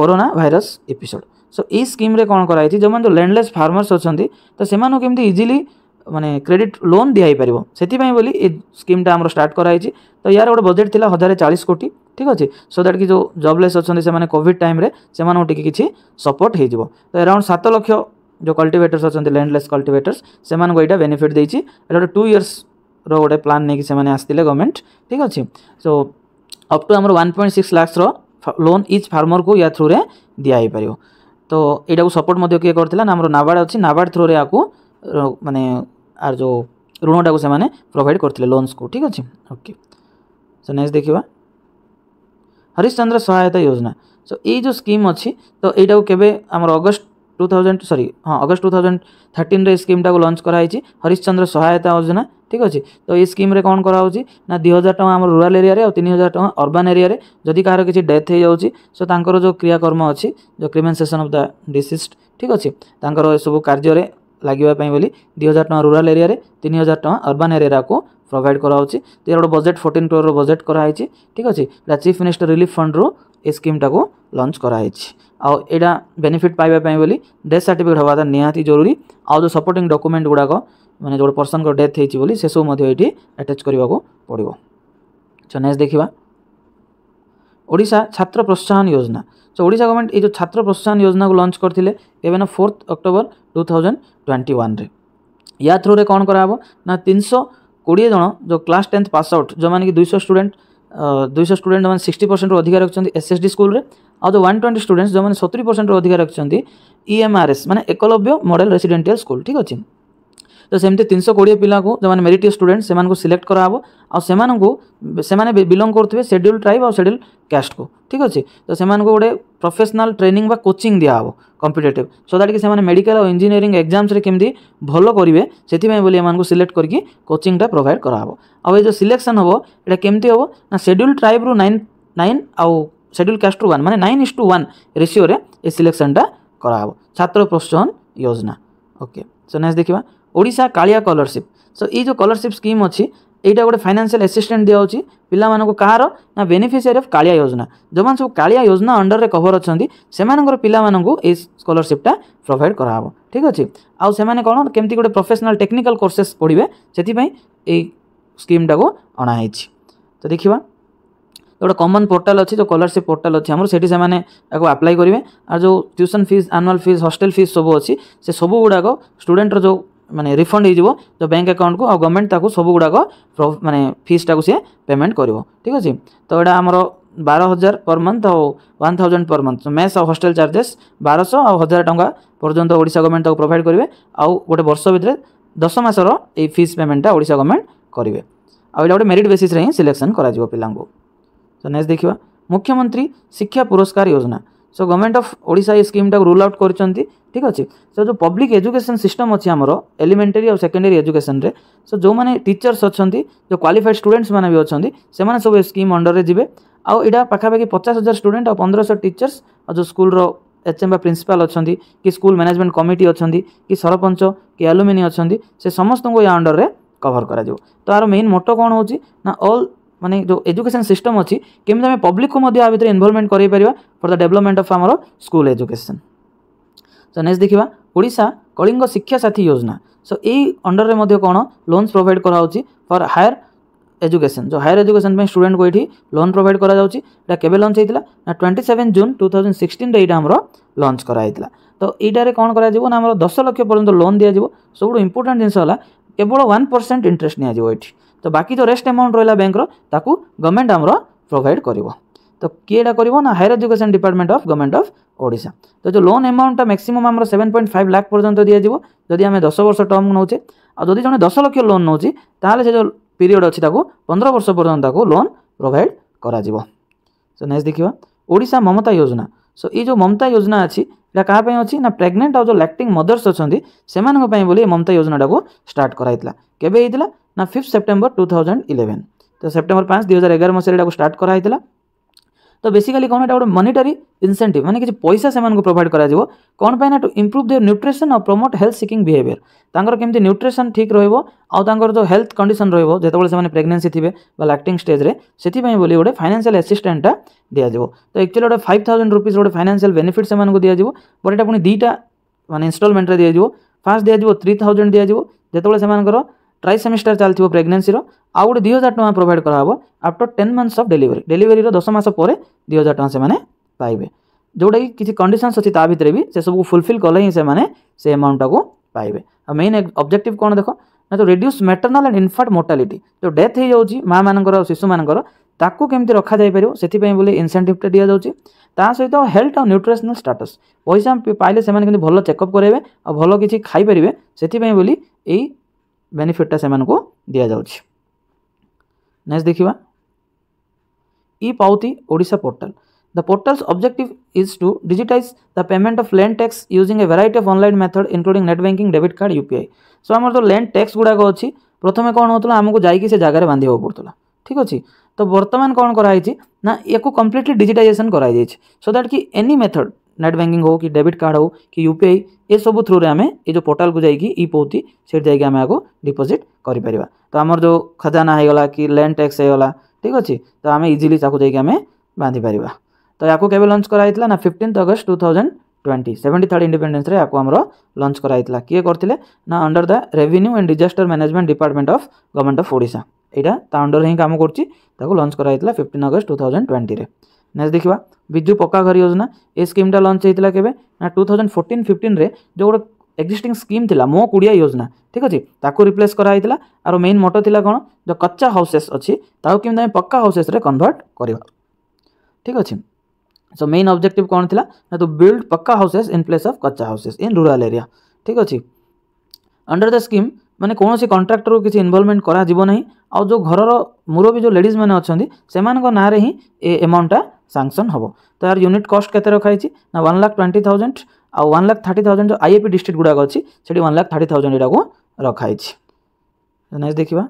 Speaker 1: corona virus episode so ଏଇ ସ୍କିମ୍ରେ କ'ଣ କରାହେଇଛି ଯେଉଁମାନେ ଯେଉଁ ଲ୍ୟାଣ୍ଡଲେସ୍ farmers ଅଛନ୍ତି ତ ସେମାନଙ୍କୁ କେମିତି ଇଜିଲି ମାନେ କ୍ରେଡ଼ିଟ୍ ଲୋନ୍ ଦିଆହେଇପାରିବ ସେଥିପାଇଁ ବୋଲି ଏ ସ୍କିମ୍ଟା ଆମର ଷ୍ଟାର୍ଟ କରାହେଇଛି ତ ୟାର ଗୋଟେ ବଜେଟ୍ ଥିଲା ହଜାରେ ଚାଳିଶ କୋଟି ଠିକ୍ ଅଛି ସୋ ଦ୍ୟାଟ୍ କି ଯେଉଁ ଜବ୍ଲେସ୍ ଅଛନ୍ତି ସେମାନେ କୋଭିଡ଼ ଟାଇମ୍ରେ ସେମାନଙ୍କୁ ଟିକେ କିଛି ସପୋର୍ଟ ହେଇଯିବ ତ ଆରାଉଣ୍ଡ ସାତ ଲକ୍ଷ ଯେଉଁ କଲ୍ଟିଭେଟର୍ସ ଅଛନ୍ତି ଲ୍ୟାଣ୍ଡଲେସ୍ କଲ୍ଟିଭେଟର୍ସ ସେମାନଙ୍କୁ ଏଇଟା ବେନିଫିଟ୍ ଦେଇଛି ଏଇଟା ଗୋଟେ ଟୁ ଇୟର୍ସର ଗୋଟେ ପ୍ଲାନ୍ ନେଇକି ସେମାନେ ଆସିଥିଲେ ଗଭର୍ଣ୍ଣମେଣ୍ଟ ଠିକ୍ ଅଛି ସୋ ଅପ୍ ଟୁ ଆମର ୱାନ୍ ପଏଣ୍ଟ ସିକ୍ସ ଲାକ୍ସର ଲୋନ୍ ଇଚ୍ ଫାର୍ମରକୁ ୟା ଥ୍ରୁରେ ଦିଆହେଇପାରିବ তো ଏଇଟାକୁ ସପୋର୍ଟ ମଧ୍ୟ କିଏ କରିଥିଲା ନା ଆମର ନାବାର୍ଡ଼ ଅଛି ନାବାର୍ଡ଼ ଥ୍ରୋରେ ଆକୁ ମାନେ ଆର ଯେଉଁ ଋଣଟାକୁ ସେମାନେ ପ୍ରୋଭାଇଡ଼ କରିଥିଲେ ଲୋନ୍ସକୁ ଠିକ୍ ଅଛି ଓକେ ସୋ ନେକ୍ସଟ ଦେଖିବା ହରିଶ୍ଚନ୍ଦ୍ର ସହାୟତା ଯୋଜନା ସୋ ଏଇ ଯେଉଁ ସ୍କିମ୍ ଅଛି ତ ଏଇଟାକୁ କେବେ ଆମର ଅଗଷ୍ଟ ଟୁ ଥାଉଜେଣ୍ଡ ସରି ହଁ ଅଗଷ୍ଟ ଟୁ ଥାଉଜେଣ୍ଡ ଥାର୍ଟିନ୍ରେ ଏ ସ୍କିମ୍ଟାକୁ ଲଞ୍ଚ କରାଯାଇଛି ହରିଶ୍ଚନ୍ଦ୍ର ସହାୟତା ଯୋଜନା ଠିକ୍ ଅଛି ତ ଏ ସ୍କିମ୍ରେ କ'ଣ କରାହେଉଛି ନା ଦୁଇ ହଜାର ଟଙ୍କା ଆମର ରୁରାଲ୍ ଏରିଆରେ ଆଉ ତିନି ହଜାର ଟଙ୍କା ଅର୍ବାନ୍ ଏରିଆରେ ଯଦି କାହାର କିଛି ଡେଥ୍ ହୋଇଯାଉଛି ସୋ ତାଙ୍କର ଯେଉଁ କ୍ରିୟାକର୍ମ ଅଛି ଯେଉଁ କ୍ରିମେନ୍ସେସନ୍ ଅଫ୍ ଦ ଡିସିସ୍ଡ ଠିକ୍ ଅଛି ତାଙ୍କର ଏସବୁ କାର୍ଯ୍ୟରେ ଲାଗିବା ପାଇଁ ବୋଲି ଦୁଇ ହଜାର ଟଙ୍କା ରୁରାଲ୍ ଏରିଆରେ ତିନି ହଜାର ଟଙ୍କା ଅର୍ବାନ୍ ଏରିଆକୁ ପ୍ରୋଭାଇଡ଼ କରାହେଉଛି ତ ଏହାର ଗୋଟେ ବଜେଟ୍ ଫୋର୍ଟିନ୍ କ୍ରୋର୍ର ବଜେଟ୍ କରାହେଇଛି ଠିକ୍ ଅଛି ଏଇଟା ଚିଫ୍ ମିନିଷ୍ଟର ରିଲିଫ୍ ଫଣ୍ଡରୁ ଏ ସ୍କିମ୍ଟାକୁ ଲଞ୍ଚ କରାହେଇଛି ଆଉ ଏଇଟା ବେନିଫିଟ୍ ପାଇବା ପାଇଁ ବୋଲି ଡେଥ୍ ସାର୍ଟିଫିକେଟ୍ ହେବାଟା ନିହାତି ଜରୁରୀ ଆଉ ଯେଉଁ ସପୋର୍ଟିଂ ଡକୁମେଣ୍ଟ ଗୁଡ଼ାକ ମାନେ ଯେଉଁ ପର୍ସନଙ୍କ ଡେଥ୍ ହେଇଛି ବୋଲି ସେସବୁ ମଧ୍ୟ ଏଇଠି ଆଟାଚ୍ କରିବାକୁ ପଡ଼ିବ ଆଚ୍ଛା ନେକ୍ସଟ ଦେଖିବା ଓଡ଼ିଶା ଛାତ୍ର ପ୍ରୋତ୍ସାହନ ଯୋଜନା ସୋ ଓଡ଼ିଶା ଗଭର୍ଣ୍ଣମେଣ୍ଟ ଏଇ ଯେଉଁ ଛାତ୍ର ପ୍ରୋତ୍ସାହନ ଯୋଜନାକୁ ଲଞ୍ଚ କରିଥିଲେ ଏବେ ନା fourth October two thousand twenty ୱାନ୍ରେ ୟା ଥ୍ରୁରେ କ'ଣ କରାହେବ ନା ତିନିଶହ କୋଡ଼ିଏ ଜଣ ଯେଉଁ କ୍ଲାସ୍ ଟେନ୍ଥ ପାସ୍ ଆଉଟ୍ ଯେଉଁମାନେ କି ଦୁଇଶହ ଷ୍ଟୁଡ଼େଣ୍ଟ ଦୁଇଶହ ଷ୍ଟୁଡେଣ୍ଟ ଯେଉଁମାନେ ସିକ୍ସଟି ପରସେଣ୍ଟରୁ ଅଧିକା ରଖିଛନ୍ତି ଏସ୍ ଏସ୍ ଡି ସ୍କୁଲରେ ଆଉ ଯେଉଁ ୱାନ୍ ଟ୍ୱେଣ୍ଟି ଷ୍ଟୁଡେଣ୍ଟ ଯେଉଁମାନେ ସତୁରି ପରସେଣ୍ଟରୁ ଅଧିକା ରଖିଛନ୍ତି ଇ ଏମ୍ ଆର୍ ଏସ୍ ମାନେ ଏକଲବ୍ୟ ମଡ଼େଲ୍ ରେସିଡେଣ୍ଟିଆଲ୍ ସ୍କୁଲ୍ ଠିକ୍ ଅଛି ତ ସେମିତି ତିନିଶହ କୋଡ଼ିଏ ପିଲାଙ୍କୁ ଯେଉଁମାନେ ମେରିଟିଭ୍ ଷ୍ଟୁଡେଣ୍ଟ ସେମାନଙ୍କୁ ସିଲେକ୍ଟ କରାହେବ ଆଉ ସେମାନଙ୍କୁ ସେମାନେ ବିଲଙ୍ଗ କରୁଥିବେ ସେଡ୍ୟୁଲ୍ ଟ୍ରାଇବ୍ ଆଉ ସେଡ୍ୟୁଲ୍ କ୍ୟାଷ୍ଟକୁ ଠିକ୍ ଅଛି ତ ସେମାନଙ୍କୁ ଗୋଟେ ପ୍ରଫେସନାଲ୍ ଟ୍ରେନିଂ ବା କୋଚିଂ ଦିଆହେବ କମ୍ପିଟେଟିଭ୍ ସୋ ଦ୍ୟାଟ୍ କି ସେମାନେ ମେଡ଼ିକାଲ ଆଉ ଇଞ୍ଜିନିୟରିଂ ଏକ୍ଜାମ୍ସରେ କେମିତି ଭଲ କରିବେ ସେଥିପାଇଁ ବୋଲି ଏମାନଙ୍କୁ ସିଲେକ୍ଟ କରିକି କୋଚିଂଟା ପ୍ରୋଭାଇଡ଼ କରାହେବ ଆଉ ଏ ଯେଉଁ ସିଲେକ୍ସନ୍ ହେବ ଏଇଟା କେମିତି ହେବ ନା ସେଡ୍ୟୁଲ୍ ଟ୍ରାଇବ୍ରୁ ନାଇନ୍ ନାଇନ୍ ଆଉ ସେଡ୍ୟୁଲ୍ କ୍ୟାଷ୍ଟ ଟୁ ୱାନ୍ ମାନେ ନାଇନ୍ ଇସ୍ ଟୁ ୱାନ୍ ରେସିଓରେ ଏ ସିଲେକ୍ସନ୍ଟା କରାହେବ ଛାତ୍ର ପ୍ରୋତ୍ସାହନ योजना ओके सो नेक्स्ट देखा ओडा कालिया स्कलरशिप सो ये जो स्कलरशिप स्कीम अच्छी এইটা ଗୋଟେ ଫାଇନାନ୍ସିଆଲ ଆସିଷ୍ଟାଣ୍ଟ ଦିଆହେଉଛି ପିଲାମାନଙ୍କୁ କାହାର ନା ବେନିଫିସିଆରୀ ଅଫ୍ କାଳିଆ ଯୋଜନା ଯେଉଁମାନେ ସବୁ କାଳିଆ ଯୋଜନା ଅଣ୍ଡରରେ କଭର ଅଛନ୍ତି ସେମାନଙ୍କର ପିଲାମାନଙ୍କୁ ଏଇ ସ୍କଲରସିପ୍ଟା ପ୍ରୋଭାଇଡ଼ କରାହେବ ଠିକ୍ ଅଛି ଆଉ ସେମାନେ କ'ଣ କେମିତି ଗୋଟେ ପ୍ରଫେସନାଲ୍ ଟେକ୍ନିକାଲ୍ କୋର୍ସେସ୍ ପଢ଼ିବେ ସେଥିପାଇଁ ଏଇ ସ୍କିମ୍ଟାକୁ ଅଣାହେଇଛି ତ ଦେଖିବା ଗୋଟେ କମନ୍ ପୋର୍ଟାଲ୍ ଅଛି ଯେଉଁ ସ୍କଲାରସିପ୍ ପୋର୍ଟାଲ୍ ଅଛି ଆମର ସେଠି ସେମାନେ ଏହାକୁ ଆପ୍ଲାଏ କରିବେ ଆଉ ଯେଉଁ tuition fees annual fees hostel fees ସବୁ ଅଛି ସେ ସବୁ ଗୁଡ଼ାକ ଷ୍ଟୁଡେଣ୍ଟର ଯେଉଁ मानते रिफंड हो तो बैंक आकाउंट को गवर्नमेंट ताको सब गुड़ाक मैंने फिजटा को सी पेमेंट कर ठीक अच्छे तो यहाँ आम बार हजार पर मन्थ आउ one thousand per month mess आउ हस्टेल चार्जेस बारश आउ हजार टाँग पर्यटन ओडा गवर्नमेंट प्रोभाइड करेंगे आउ गए वर्ष भितर दस मस यही फिज पेमेंटा ओडा गवर्नमेंट करेंगे आई गोटे मेरीट बेसीस हिं सिलेक्शन कर पिला तो नेक्स्ट देखा मुख्यमंत्री शिक्षा पुरस्कार योजना सो गवर्नमेंट ऑफ ओडा स्कीमटा रूल आउट करती ঠিক ଅଛି ସେ ଯେଉଁ ପବ୍ଲିକ୍ ଏଜୁକେସନ୍ ସିଷ୍ଟମ୍ ଅଛି ଆମର ଏଲିମେଣ୍ଟାରୀ ଆଉ ସେକେଣ୍ଡାରୀ ଏଜୁକେସନ୍ରେ ସୋ ଯେଉଁମାନେ ଟିଚର୍ସ ଅଛନ୍ତି ଯେଉଁ କ୍ୱାଲିଫାଇଡ୍ ଷ୍ଟୁଡେଣ୍ଟସ୍ମାନେ ବି ଅଛନ୍ତି ସେମାନେ ସବୁ ଏ ସ୍କିମ୍ ଅଣ୍ଡରରେ ଯିବେ ଆଉ ଏଇଟା ପାଖାପାଖି ପଚାଶ ହଜାର ଷ୍ଟୁଡେଣ୍ଟ ଆଉ ପନ୍ଦରଶହ ଟିଚର୍ସ ଆଉ ଯେଉଁ ସ୍କୁଲ୍ର ଏଚ୍ ଏମ୍ ବା ପ୍ରିନ୍ସିପାଲ୍ ଅଛନ୍ତି କି ସ୍କୁଲ୍ ମ୍ୟାନେଜମେଣ୍ଟ କମିଟି ଅଛନ୍ତି କି ସରପଞ୍ଚ କି ଆଲୁମିନି ଅଛନ୍ତି ସେ ସମସ୍ତଙ୍କୁ ଏ ଅଣ୍ଡରରେ କଭର୍ କରାଯିବ ତ ଆର ମେନ୍ ମୋଟୋ କ'ଣ ହେଉଛି ନା ଅଲ୍ ମାନେ ଯେଉଁ ଏଜୁକେସନ୍ ସିଷ୍ଟମ୍ ଅଛି କେମିତି ଆମେ ପବ୍ଲିକକୁ ମଧ୍ୟ ଆ ଭିତରେ ଇନଭଲ୍ଭମେଣ୍ଟ କରାଇପାରିବା ଫର୍ ଦ ଡେଭଲପମେଣ୍ଟ ଅଫ୍ ଆମର ସ୍କୁଲ୍ ଏଜୁକେସନ୍ ସୋ ନେକ୍ସଟ ଦେଖିବା ଓଡ଼ିଶା କଳିଙ୍ଗ ଶିକ୍ଷା ସାଥୀ ଯୋଜନା ସୋ ଏଇ ଅଣ୍ଡରରେ ମଧ୍ୟ କ'ଣ ଲୋନ୍ସ ପ୍ରୋଭାଇଡ଼ କରାହେଉଛି ଫର୍ ହାୟର ଏଜୁକେସନ୍ ଯେଉଁ ହାୟର ଏଜୁକେସନ୍ ପାଇଁ ଷ୍ଟୁଡେଣ୍ଟକୁ ଏଠି ଲୋନ୍ ପ୍ରୋଭାଇଡ଼ କରାଯାଉଛି ଏଇଟା କେବେ ଲଞ୍ଚ ହେଇଥିଲା ନା twenty seven June two thousand ସିକ୍ସଟିନ୍ରେ ଏଇଟା ଆମର ଲଞ୍ଚ କରାଯାଇଥିଲା ତ ଏଇଟାରେ କ'ଣ କରାଯିବ ନା ଆମର ଦଶ ଲକ୍ଷ ପର୍ଯ୍ୟନ୍ତ ଲୋନ୍ ଦିଆଯିବ ସବୁଠୁ ଇମ୍ପୋର୍ଟାଣ୍ଟ ଜିନିଷ ହେଲା କେବଳ ୱାନ୍ ପରସେଣ୍ଟ ଇଣ୍ଟରେଷ୍ଟ ନିଆଯିବ ଏଠି ତ ବାକି ଯେଉଁ ରେଷ୍ଟ ଆମାଉଣ୍ଟ ରହିଲା ବ୍ୟାଙ୍କର ତାକୁ ଗଭର୍ଣ୍ଣମେଣ୍ଟ ଆମର ପ୍ରୋଭାଇଡ଼ କରିବ তো কিଏ ଏଇଟା କରିବ ନା higher education department of government of Odisha ତ ଯେଉଁ ଲୋନ୍ ଆମାଉଣ୍ଟଟା ମ୍ୟାକ୍ସିମମ୍ ଆମର ସେଭେନ୍ ପଏଣ୍ଟ ଫାଇଭ୍ ଲାଖ୍ ପର୍ଯ୍ୟନ୍ତ ଦିଆଯିବ ଯଦି ଆମେ ଦଶ ବର୍ଷ ଟର୍ମ ନେଉଛେ ଆଉ ଯଦି ଜଣେ ଦଶ ଲକ୍ଷ ଲୋନ୍ ନେଉଛି ତାହେଲେ ସେ ଯେଉଁ ପିରିୟଡ଼ ଅଛି ତାକୁ ପନ୍ଦର ବର୍ଷ ପର୍ଯ୍ୟନ୍ତ ତାକୁ ଲୋନ୍ ପ୍ରୋଭାଇଡ଼ କରାଯିବ ସୋ ନେକ୍ସଟ ଦେଖିବା ଓଡ଼ିଶା ମମତା ଯୋଜନା ସୋ ଏଇ ଯେଉଁ ମମତା ଯୋଜନା ଅଛି ଏଇଟା କାହା ପାଇଁ ଅଛି ନା ପ୍ରେଗନେଣ୍ଟ ଆଉ ଯେଉଁ ଲାକ୍ଟିଂ ମଦର୍ସ ଅଛନ୍ତି ସେମାନଙ୍କ ପାଇଁ ବୋଲି ମମତା ଯୋଜନାଟାକୁ ଷ୍ଟାର୍ଟ କରାହେଇଥିଲା କେବେ ହେଇଥିଲା ନା fifth September two thousand eleven ତ ସେପ୍ଟେମ୍ବର ପାଞ୍ଚ ଦୁଇ ହଜାର ଏଗାର ମସିହାରେ ଏଟାକୁ ଷ୍ଟାର୍ଟ କରାହେଇଥିଲା ତ ବେସିକାଲି କ'ଣ ଏଇଟା ଗୋଟେ ମନିଟାରୀ ଇନସେଣ୍ଟିଭ୍ ମାନେ କିଛି ପଇସା ସେମାନଙ୍କୁ ପ୍ରୋଭାଇଡ଼ କରାଯିବ କ'ଣ ପାଇଁ ନା ଟୁ ଇମ୍ପ୍ରୁଭ୍ ଦିଅର୍ ନ୍ୟୁଟ୍ରିସନ୍ ଆଉ ପ୍ରମୋଟ୍ ହେଲ୍ଥ ସିକିଂ ବିହେଭିୟର୍ ତାଙ୍କର କେମିତି ନ୍ୟୁଟ୍ରିସନ୍ ଠିକ୍ ରହିବ ଆଉ ତାଙ୍କର ଯେଉଁ ହେଲ୍ଥ କଣ୍ଡିସନ୍ ରହିବ ଯେତେବେଳେ ସେମାନେ ପ୍ରେଗନେନ୍ସି ଥିବେ ବା ଲାକ୍ଟିଂ ଷ୍ଟେଜ୍ରେ ସେଥିପାଇଁ ବୋଲି ଗୋଟେ ଫାଇନାନ୍ସିଆଲ୍ ଆସିଷ୍ଟାଣ୍ଟଟା ଦିଆଯିବ ତ ଆକ୍ଚୁଆଲି ଗୋଟେ ଫାଇଭ୍ ଥାଉଜେଣ୍ଡ ରୁପିଜ୍ ଗୋଟେ ଫାଇନାନ୍ସିଆଲ୍ ବେନିଫିଟ୍ ସେମାନଙ୍କୁ ଦିଆଯିବ ବଟ୍ ଏଇଟା ପୁଣି ଦୁଇଟା ମାନେ ଇନଷ୍ଟଲମେଣ୍ଟରେ ଦିଆଯିବ ଫାର୍ଷ୍ଟ ଦିଆଯିବ ଥ୍ରୀ ଥାଉଜେଣ୍ଡ ଦିଆଯିବ ଯେତେବେଳେ ସେମାନଙ୍କର ট্রাই সেমিস্টার চালিথিব প্রেগনেন্সির আউ গোটে দুই হাজার টঙ্কা প্রোভাইড করা হব after ten months of delivery ডেলিভারির দশ মাস পরে দুই হাজার টঙ্কা সে পাইবে ଯେଉଁଟାକି କିଛି କଣ୍ଡିସନ୍ସ ଅଛି ତା ଭିତରେ ବି ସେସବୁକୁ ଫୁଲଫିଲ୍ କଲେ ହିଁ ସେମାନେ ସେ ଆମାଉଣ୍ଟଟାକୁ ପାଇବେ ଆଉ ମେନ୍ ଅବଜେକ୍ଟିଭ୍ କ'ଣ ଦେଖ ନା ଯେଉଁ reduce maternal and infant mortality ଯେଉଁ ଡେଥ୍ ହେଇଯାଉଛି ମାଆମାନଙ୍କର ଶିଶୁମାନଙ୍କର ତାକୁ କେମିତି ରଖାଯାଇପାରିବ ସେଥିପାଇଁ ବୋଲି ଇନସେଣ୍ଟିଭ୍ଟା ଦିଆଯାଉଛି ତା ସହିତ ହେଲ୍ଥ ଆଉ ନ୍ୟୁଟ୍ରିସନାଲ୍ ଷ୍ଟାଟସ୍ ପଇସା ପାଇଲେ ସେମାନେ କେମିତି ଭଲ ଚେକଅପ୍ କରାଇବେ ଆଉ ଭଲ କିଛି ଖାଇପାରିବେ ସେଥିପାଇଁ ବୋଲି ଏଇ ବେନିଫିଟ୍ଟା ସେମାନଙ୍କୁ ଦିଆଯାଉଛି ନେକ୍ସଟ ଦେଖିବା e Pauti Odisha portal the portal's objective is to digitize the payment of land tax using a variety of online method including net banking debit card U P I so ଆମର ଯେଉଁ ଲ୍ୟାଣ୍ଡ ଟ୍ୟାକ୍ସ ଗୁଡ଼ାକ ଅଛି ପ୍ରଥମେ କ'ଣ ହେଉଥିଲା ଆମକୁ ଯାଇକି ସେ ଜାଗାରେ ବାନ୍ଧିବାକୁ ପଡ଼ୁଥିଲା ଠିକ୍ ଅଛି ତ ବର୍ତ୍ତମାନ କ'ଣ କରାହେଇଛି ନା ୟାକୁ କମ୍ପ୍ଲିଟଲି ଡିଜିଟାଇଜେସନ୍ କରାଯାଇଛି ସୋ ଦ୍ୟାଟ୍ କି ଏନି ମେଥଡ଼ नेट बैंकिंग हो कि डेबिट कार्ड हो कि यूपीआई ये सब थ्रु में आम ये जो पोर्टाल को जाइक इ पोति से आम आपको डिपोजिट कर तो आम जो खजाना होगा कि लैंड टैक्स होगा ठीक अच्छे तो आम इजिली जाइम बांधि पार तो या के लंच कराई ना fifteenth August two thousand twenty seventy third independence launch कर किए करते ना under the revenue and disaster management department of government of ओडा यहाँ ताडर हिं कम कर लंच कर fifteenth August two thousand twenty next ଦେଖିବା ବିଜୁ ପକ୍କା ଘର ଯୋଜନା ଏ ସ୍କିମ୍ଟା ଲଞ୍ଚ ହେଇଥିଲା କେବେ ନା ଟୁ ଥାଉଜେଣ୍ଡ ଫୋର୍ଟିନ୍ ଫିଫ୍ଟିନ୍ରେ ଯେଉଁ ଗୋଟେ ଏକ୍ଜିଷ୍ଟିଂ ସ୍କିମ୍ ଥିଲା ମୋ କୁଡ଼ିଆ ଯୋଜନା ଠିକ୍ ଅଛି ତାକୁ ରିପ୍ଲେସ୍ କରାହେଇଥିଲା ଆର ମେନ୍ ମୋଟୋ ଥିଲା କ'ଣ ଯେଉଁ କଚ୍ଚା ହାଉସେସ୍ ଅଛି ତାକୁ କେମିତି ଆମେ ପକ୍କା ହାଉସେସ୍ରେ କନଭର୍ଟ କରିବା ଠିକ୍ ଅଛି ସୋ ମେନ୍ ଅବଜେକ୍ଟିଭ୍ କ'ଣ ଥିଲା ନା to build pucca houses in place of kutcha houses in rural area ଠିକ୍ ଅଛି ଅଣ୍ଡର ଦ ସ୍କିମ୍ ମାନେ କୌଣସି କଣ୍ଟ୍ରାକ୍ଟରକୁ କିଛି ଇନଭଲ୍ଭମେଣ୍ଟ କରାଯିବ ନାହିଁ ଆଉ ଯେଉଁ ଘରର ମୁରବୀ ଯେଉଁ ଲେଡ଼ିଜ୍ ମାନେ ଅଛନ୍ତି ସେମାନଙ୍କ ନାଁରେ ହିଁ ଏ ଏମାଉଣ୍ଟଟା सांसन हम तो यार यूनिट कस्ट के रखाई ना वन लाख ट्वेंटी थाउजेंड आउ वन लाख थर्टी थाउजेंड जो आईएपी डिस्ट्रिक्ट गुड़ाक अच्छे वन लाख थर्टी थाउजेंड यू रखाई नेक्स्ट देखा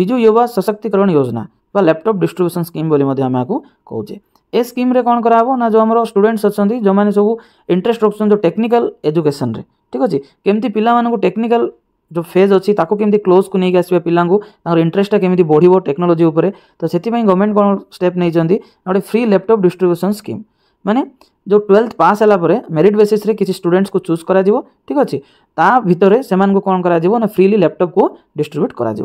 Speaker 1: विजु युवा सशक्तिकरण योजना व लैपटप डिस्ट्रब्यूसन स्कीम आम आपको कहे ए स्कीम्रे कौन करा ना जो आम स्टूडेंट्स अच्छे जो मैंने सब इंटरेस्ट रखुच्च टेक्निकाल एजुकेशन ठीक अच्छे केमती पिला टेक्निकाल जो फेज अच्छी ताको केमी क्लोज को नहीं आसवे पिला इंटरेस्टा केमी बढ़ो टेक्नोलोजी उपर तो से गवर्नमेंट कौन स्टेप नहीं गोटे फ्री लैपटप डिस्ट्रब्यूशन स्कीम मैंने जो ट्वेल्थ पास होगापर मेरीट बेसीस किसी स्टूडेंट्स को चूज कर ठीक अच्छे ता भितर से कौन कर फ्रिली लैपटप को डिस्ट्रब्यूट कर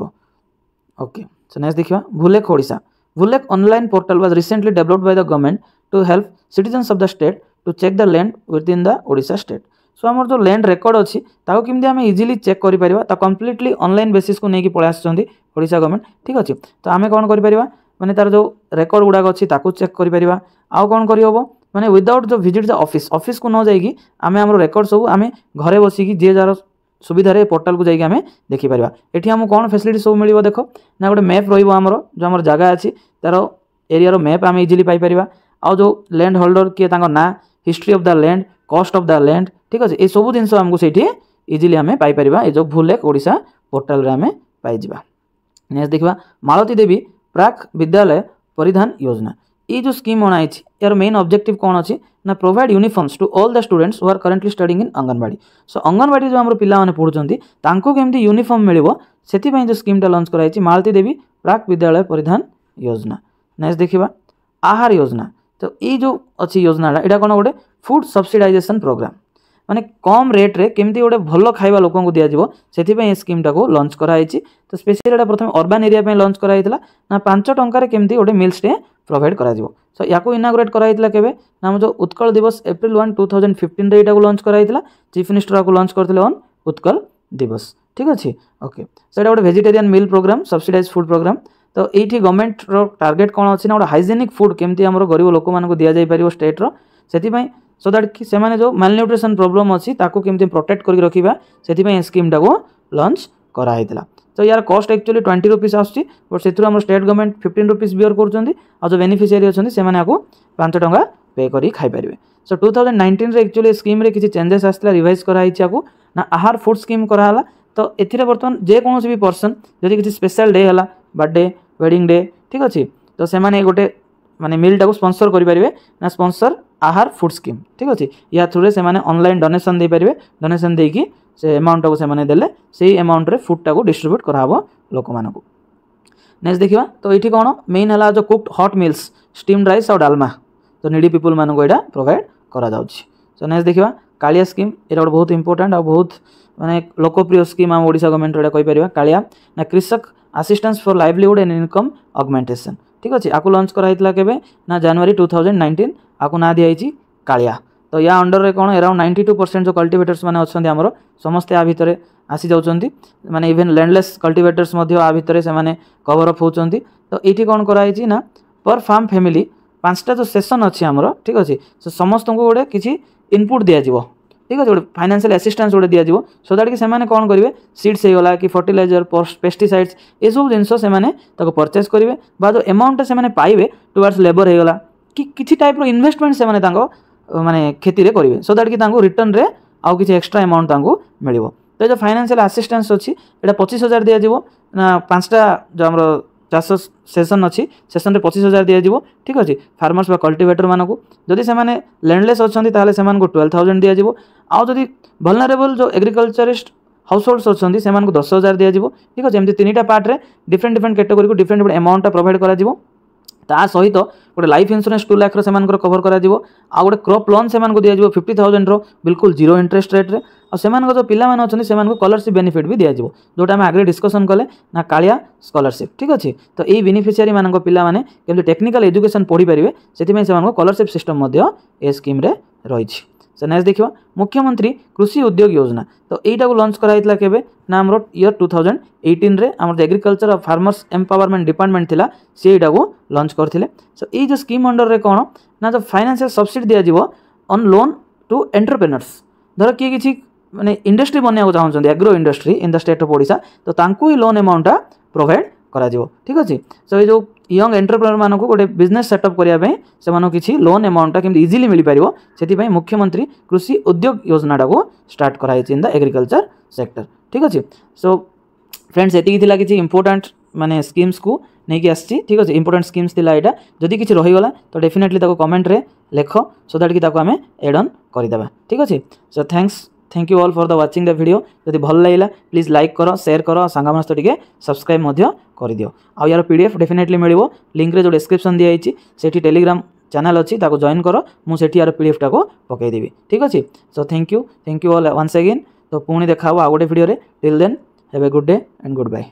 Speaker 1: ओके सो नेक्स्ट देखा भूलेख ओडा Bhulekh online portal was recently developed by the government to help citizens of the state to check the land within the Odisha state so আমার যে ল্যান্ড রেকর্ড অছি তাকে কেমি আমি ইজিলি চেক করে পারা তা কমপ্লিটলি অনলাইন বেসিস কু নেই পড়ে আসছেন ওড়শা গভর্নমেন্ট ঠিক আছে তো আমি কোণ করে পারা মানে তার যে রেকর্ড গুড়াক অছি তাকে চেক করে পারা আউ কোণ করি হব মানে without the visit the office office কু ন যাই আমি আমার রেকর্ড সব আমি ঘরে বসিকি যে যার সুবিধার পোর্টাল কু যাই আমি দেখিপার এটি আমি কোণ ফ্যাসিলিটি সব মিলব দেখ না গোটে ম্যাপ রহব আমার যে আমার জায়গা আছে তার এরিয়ার ম্যাপ আমি ইজিলি পাইপার আউ যে ল্যান্ড হোল্ডর কিয়ে তাঁর না history of the land cost of the land ठीक अच्छे ये सब जिन আমি সেইটি ইজিলি আমি পাইপার এই যে ভুল লেক ওড়শা পোর্টালে আমি পাইযা নেক্সট দেখা মালতী দেবী योजना ये जो स्कीम अणाई यार मेन ऑब्जेक्टिव कौन अच्छी ना provide uniforms to all the students who are currently studying in anganwadi so anganwadi जो आम पाने पढ़ुंकमी यूनिफॉर्म मिल से जो स्कीमटा लंच कराई मालती देवी प्राक विद्यालय परिधान योजना नेक्स्ट देखा आहार योजना तो ये जो अच्छी योजनाटा यहाँ कौन गोटे फुड सब्सीडाइजेसन प्रोग्राम ମାନେ କମ୍ ରେଟ୍ରେ କେମିତି ଗୋଟେ ଭଲ ଖାଇବା ଲୋକଙ୍କୁ ଦିଆଯିବ ସେଥିପାଇଁ ଏ ସ୍କିମ୍ଟାକୁ ଲଞ୍ଚ କରାଯାଇଛି ତ ସ୍ପେସିଆଲି ଏଇଟା ପ୍ରଥମେ ଅର୍ବାନ୍ ଏରିଆ ପାଇଁ ଲଞ୍ଚ କରାଯାଇଥିଲା ନା ପାଞ୍ଚ ଟଙ୍କାରେ କେମିତି ଗୋଟେ ମିଲ୍ସଟେ ପ୍ରୋଭାଇଡ଼ କରାଯିବ ସୋ ୟାକୁ ଇନାଗୁରେଟ୍ କରାଯାଇଥିଲା କେବେ ନା ଆମ ଯେଉଁ Utkal Divas April one two thousand ଫିଫ୍ଟିନ୍ରେ ଏଇଟାକୁ ଲଞ୍ଚ କରାଯାଇଥିଲା ଚିଫ୍ ମିନିଷ୍ଟର ଆକୁ ଲଞ୍ଚ କରିଥିଲେ ଅନ୍ ଉତ୍କଳ ଦିବସ ଠିକ୍ ଅଛି ଓକେ ସେଇଟା ଗୋଟେ vegetarian meal program subsidize food program ତ ଏଇଠି ଗଭର୍ଣ୍ଣମେଣ୍ଟର ଟାର୍ଗେଟ୍ କ'ଣ ଅଛି ନା ଗୋଟେ ହାଇଜେନିକ୍ ଫୁଡ଼୍ କେମିତି ଆମର ଗରିବ ଲୋକମାନଙ୍କୁ ଦିଆଯାଇପାରିବ ଷ୍ଟେଟ୍ର ସେଥିପାଇଁ ସୋ ଦ୍ୟାଟ୍ କି ସେମାନେ ଯେଉଁ ମାଲନ୍ୟୁଟ୍ରିସନ୍ ପ୍ରୋବ୍ଲେମ୍ ଅଛି ତାକୁ କେମିତି ପ୍ରୋଟେକ୍ଟ କରିକି ରଖିବା ସେଥିପାଇଁ ଏ ସ୍କିମ୍ଟାକୁ ଲଞ୍ଚ କରାହେଇଥିଲା ତ ୟାର କଷ୍ଟ ଆକ୍ଚୁଆଲି ଟ୍ୱେଣ୍ଟି ରୁପିସ୍ ଆସୁଛି ବଟ୍ ସେଥିରୁ ଆମର state government fifteen rupees bear କରୁଛନ୍ତି ଆଉ ଯେଉଁ ବେନିଫିସିଆରୀ ଅଛନ୍ତି ସେମାନେ ଆକୁ ପାଞ୍ଚ ଟଙ୍କା ପେ କରି ଖାଇପାରିବେ ସୋ ଟୁ ଥାଉଜେଣ୍ଡ ନାଇଣ୍ଟିନ୍ରେ ଆକ୍ଚୁଆଲି ସ୍କିମ୍ରେ କିଛି ଚେଞ୍ଜେସ୍ ଆସିଥିଲା ରିଭାଇଜ୍ କରାହେଇଛି ଆକୁ ନା ଆହାର ଫୁଡ୍ ସ୍କିମ୍ କରାହେଲା ତ ଏଥିରେ ବର୍ତ୍ତମାନ ଯେକୌଣସି ବି ପର୍ସନ୍ ଯଦି କିଛି ସ୍ପେଶାଲ୍ ଡେ ହେଲା ବାର୍ଥଡେ ୱେଡ଼ିଂ ଡେ ଠିକ୍ ଅଛି ତ ସେମାନେ ଗୋଟେ ମାନେ ମିଲ୍ଟାକୁ ସ୍ପନ୍ସର୍ କରିପାରିବେ ନା ସ୍ପନ୍ସର୍ ଆହାର ଫୁଡ୍ ସ୍କିମ୍ ଠିକ୍ ଅଛି ଏହା ଥ୍ରୁରେ ସେମାନେ ଅନଲାଇନ୍ ଡୋନେସନ୍ ଦେଇପାରିବେ ଡୋନେସନ୍ ଦେଇକି ସେ ଆମାଉଣ୍ଟଟାକୁ ସେମାନେ ଦେଲେ ସେଇ ଆମାଉଣ୍ଟରେ ଫୁଡ଼ଟାକୁ ଡିଷ୍ଟ୍ରିବ୍ୟୁଟ୍ କରାହେବ ଲୋକମାନଙ୍କୁ ନେକ୍ସଟ ଦେଖିବା ତ ଏଇଠି କ'ଣ ମେନ୍ ହେଲା ଯେଉଁ cooked hot meals steam rice ଆଉ ଡାଲମା ତ ନିଡ଼ି ପିପୁଲମାନଙ୍କୁ ଏଇଟା ପ୍ରୋଭାଇଡ଼ କରାଯାଉଛି ତ ନେକ୍ସଟ ଦେଖିବା କାଳିଆ ସ୍କିମ୍ ଏଇଟା ଗୋଟେ ବହୁତ ଇମ୍ପୋର୍ଟାଣ୍ଟ ଆଉ ବହୁତ ମାନେ ଲୋକପ୍ରିୟ ସ୍କିମ୍ ଆମ ଓଡ଼ିଶା ଗଭର୍ଣ୍ଣମେଣ୍ଟ ଏଇଟା କହିପାରିବା କାଳିଆ ନା କୃଷକ assistance for livelihood and income augmentation ঠিক ଅଛି ଆକୁ ଲଞ୍ଚ କରାହେଇଥିଲା କେବେ ନା ଜାନୁଆରୀ ଟୁ ଥାଉଜେଣ୍ଡ ନାଇଣ୍ଟିନ୍ ଆକୁ ନାଁ ଦିଆହେଇଛି କାଳିଆ ତ ୟା ଅଣ୍ଡରରେ କ'ଣ ଏରାଉଣ୍ଡ ନାଇଣ୍ଟି ଟୁ ପରସେଣ୍ଟ ଯେଉଁ କଲ୍ଟିଭେଟର୍ସ ମାନେ ଅଛନ୍ତି ଆମର ସମସ୍ତେ ୟା ଭିତରେ ଆସିଯାଉଛନ୍ତି ମାନେ ଇଭେନ୍ ଲ୍ୟାଣ୍ଡଲେସ୍ କଲ୍ଟିଭେଟର୍ସ ମଧ୍ୟ ଆ ଭିତରେ ସେମାନେ କଭର୍ ଅପ୍ ହେଉଛନ୍ତି ତ ଏଇଠି କ'ଣ କରାହେଇଛି ନା ପର୍ ଫାର୍ମ ଫ୍ୟାମିଲି ପାଞ୍ଚଟା ଯେଉଁ ସେସନ୍ ଅଛି ଆମର ଠିକ୍ ଅଛି ସେ ସମସ୍ତଙ୍କୁ ଗୋଟେ କିଛି ଇନପୁଟ୍ ଦିଆଯିବ ঠিক আছে গোটে ଫାଇନାନ୍ସିଆଲ ଆସିଷ୍ଟାନ୍ସ ଗୋଟେ ଦିଆଯିବ ସୋ ଦ୍ୟାଟ୍ କି ସେମାନେ କ'ଣ କରିବେ ସିଡ୍ସ ହେଇଗଲା କି ଫର୍ଟିଲାଇଜର ପେଷ୍ଟିସାଇଡ୍ସ ଏସବୁ ଜିନିଷ ସେମାନେ ତାକୁ ପରଚେଜ୍ କରିବେ ବା ଯେଉଁ ଏମାଉଣ୍ଟଟା ସେମାନେ ପାଇବେ ଟୁୱାର୍ଡ଼ସ୍ ଲେବର ହେଇଗଲା କି କିଛି ଟାଇପ୍ର ଇନଭେଷ୍ଟମେଣ୍ଟ ସେମାନେ ତାଙ୍କ ମାନେ କ୍ଷତିରେ କରିବେ ସୋ ଦ୍ୟାଟ୍ କି ତାଙ୍କୁ ରିଟର୍ଣ୍ଣରେ ଆଉ କିଛି ଏକ୍ସଟ୍ରା ଆମାଉଣ୍ଟ ତାଙ୍କୁ ମିଳିବ ତ ଯେଉଁ ଫାଇନାନ୍ସିଆଲ ଆସିଷ୍ଟାନ୍ସ ଅଛି ଏଇଟା ପଚିଶ ହଜାର ଦିଆଯିବ ନା ପାଞ୍ଚଟା ଯେଉଁ ଆମର চাষ সেସন অছি সেসনরে পঁচিশ হাজার দিয়াযিব ঠিক আছে ফার্মর্স বা কল্টিভেটর মানুষ যদি সে ল্যান্ডলেস অনেক তাহলে সে টুয়েলভ থাউজেন্ড দিয়াযিব আউ যদি ভলনারেবল যে এগ্রিকলচরিস্ট হাউস হোল্ডস অনেক সে দশ হাজার দিয়াযিব ঠিক আছে এমনি তিনটা পার্টরে different different category different different এমাউন্টটা প্রোভাইড করা ତା ସହିତ ଗୋଟେ ଲାଇଫ୍ ଇନ୍ସୁରାନ୍ସ ଟୁ ଲାଖ୍ର ସେମାନଙ୍କର କଭର୍ କରାଯିବ ଆଉ ଗୋଟେ କ୍ରପ୍ ଲୋନ୍ ସେମାନଙ୍କୁ ଦିଆଯିବ ଫିଫ୍ଟି ଥାଉଜେଣ୍ଡର ବିଲକୁଲ ଜିରୋ ଇଣ୍ଟରେଷ୍ଟ ରେଟ୍ରେ ଆଉ ସେମାନଙ୍କ ଯେଉଁ ପିଲାମାନେ ଅଛନ୍ତି ସେମାନଙ୍କୁ ସ୍କଲାରସିପ୍ ବେନିଫିଟ୍ ବି ଦିଆଯିବ ଯେଉଁଟା ଆମେ ଆଗରେ ଡିସ୍କସନ୍ କଲେ ନା କାଳିଆ ସ୍କଲାରସିପ୍ ଠିକ୍ ଅଛି ତ ଏଇ ବେନିଫିସିଆରୀମାନଙ୍କ ପିଲାମାନେ କେମିତି ଟେକ୍ନିକାଲ୍ ଏଜୁକେସନ୍ ପଢ଼ିପାରିବେ ସେଥିପାଇଁ ସେମାନଙ୍କୁ ସ୍କଲାରସିପ୍ ସିଷ୍ଟମ୍ ମଧ୍ୟ ଏ ସ୍କିମ୍ରେ ରହିଛି ସେ ନେକ୍ସଟ ଦେଖିବା ମୁଖ୍ୟମନ୍ତ୍ରୀ କୃଷି ଉଦ୍ୟୋଗ ଯୋଜନା ତ ଏଇଟାକୁ ଲଞ୍ଚ କରାଯାଇଥିଲା କେବେ ନା ଆମର ଇୟର୍ ଟୁ ଥାଉଜେଣ୍ଡ ଏଇଟିନ୍ରେ ଆମର ଏଗ୍ରିକଲଚର୍ ଆଉ ଫାର୍ମର୍ସ ଏମ୍ପାୱାରମେଣ୍ଟ ଡିପାର୍ଟମେଣ୍ଟ ଥିଲା ସେ ଏଇଟାକୁ ଲଞ୍ଚ କରିଥିଲେ ସୋ ଏଇ ଯେଉଁ ସ୍କିମ୍ ଅଣ୍ଡର୍ରେ କ'ଣ ନା ଯେଉଁ ଫାଇନାନ୍ସିଆଲ୍ ସବସିଡ଼ି ଦିଆଯିବ ଅନ୍ ଲୋନ୍ ଟୁ ଏଣ୍ଟରପ୍ରେନର୍ସ ଧର କିଏ କିଛି ମାନେ ଇଣ୍ଡଷ୍ଟ୍ରି ବନେଇବାକୁ ଚାହୁଁଛନ୍ତି agro industry in the state of Odisha ତ ତାଙ୍କୁ ଏଇ ଲୋନ୍ ଆମାଉଣ୍ଟଟା ପ୍ରୋଭାଇଡ଼ କରାଯିବ ଠିକ୍ ଅଛି ସୋ ଏ ଯେଉଁ ୟଙ୍ଗ ଏଣ୍ଟରପ୍ରେନରମାନଙ୍କୁ ଗୋଟେ ବିଜନେସ୍ ସେଟଅପ୍ କରିବା ପାଇଁ ସେମାନଙ୍କୁ କିଛି ଲୋନ୍ ଆମାଉଣ୍ଟଟା କେମିତି ଇଜିଲି ମିଳିପାରିବ ସେଥିପାଇଁ ମୁଖ୍ୟମନ୍ତ୍ରୀ କୃଷି ଉଦ୍ୟୋଗ ଯୋଜନାଟାକୁ ଷ୍ଟାର୍ଟ କରାଯାଇଛି ଇନ୍ ଦ ଏଗ୍ରିକଲଚର ସେକ୍ଟର ଠିକ୍ ଅଛି ସୋ ଫ୍ରେଣ୍ଡସ୍ ଏତିକି ଥିଲା କିଛି ଇମ୍ପୋର୍ଟାଣ୍ଟ ମାନେ ସ୍କିମ୍ସକୁ ନେଇକି ଆସିଛି ଠିକ୍ ଅଛି ଇମ୍ପୋର୍ଟାଣ୍ଟ ସ୍କିମ୍ସ ଥିଲା ଏଇଟା ଯଦି କିଛି ରହିଗଲା ତ ଡେଫିନେଟଲି ତାକୁ କମେଣ୍ଟରେ ଲେଖ ସୋ ଦ୍ୟାଟ୍ କି ତାକୁ ଆମେ ଏଡ଼୍ ଅନ୍ କରିଦେବା ଠିକ୍ ଅଛି so thanks thank you all for the watching the video যদি ভাল লাগিলা প্লিজ লাইক কর সেয়ার কর সাংমান সহ টিকিয়ে সবসক্রাইব মধ্যে କରିଦିଅ ଆଉ ୟାର ପି ଡି ଏଫ୍ ଡେଫିନେଟଲି ମିଳିବ ଲିଙ୍କରେ ଯେଉଁ ଡେସ୍କ୍ରିପସନ୍ ଦିଆଯାଇଛି ସେଠି ଟେଲିଗ୍ରାମ ଚ୍ୟାନେଲ୍ ଅଛି ତାକୁ ଜଏନ୍ କର ମୁଁ ସେଠି ୟାର ପି ଡି ଏଫ୍ଟାକୁ ପକାଇଦେବି ଠିକ୍ ଅଛି so thank you thank you all ones again ତ ପୁଣି ଦେଖା ହେବ ଆଉ ଗୋଟେ ଭିଡ଼ିଓରେ till then have a good day and good bye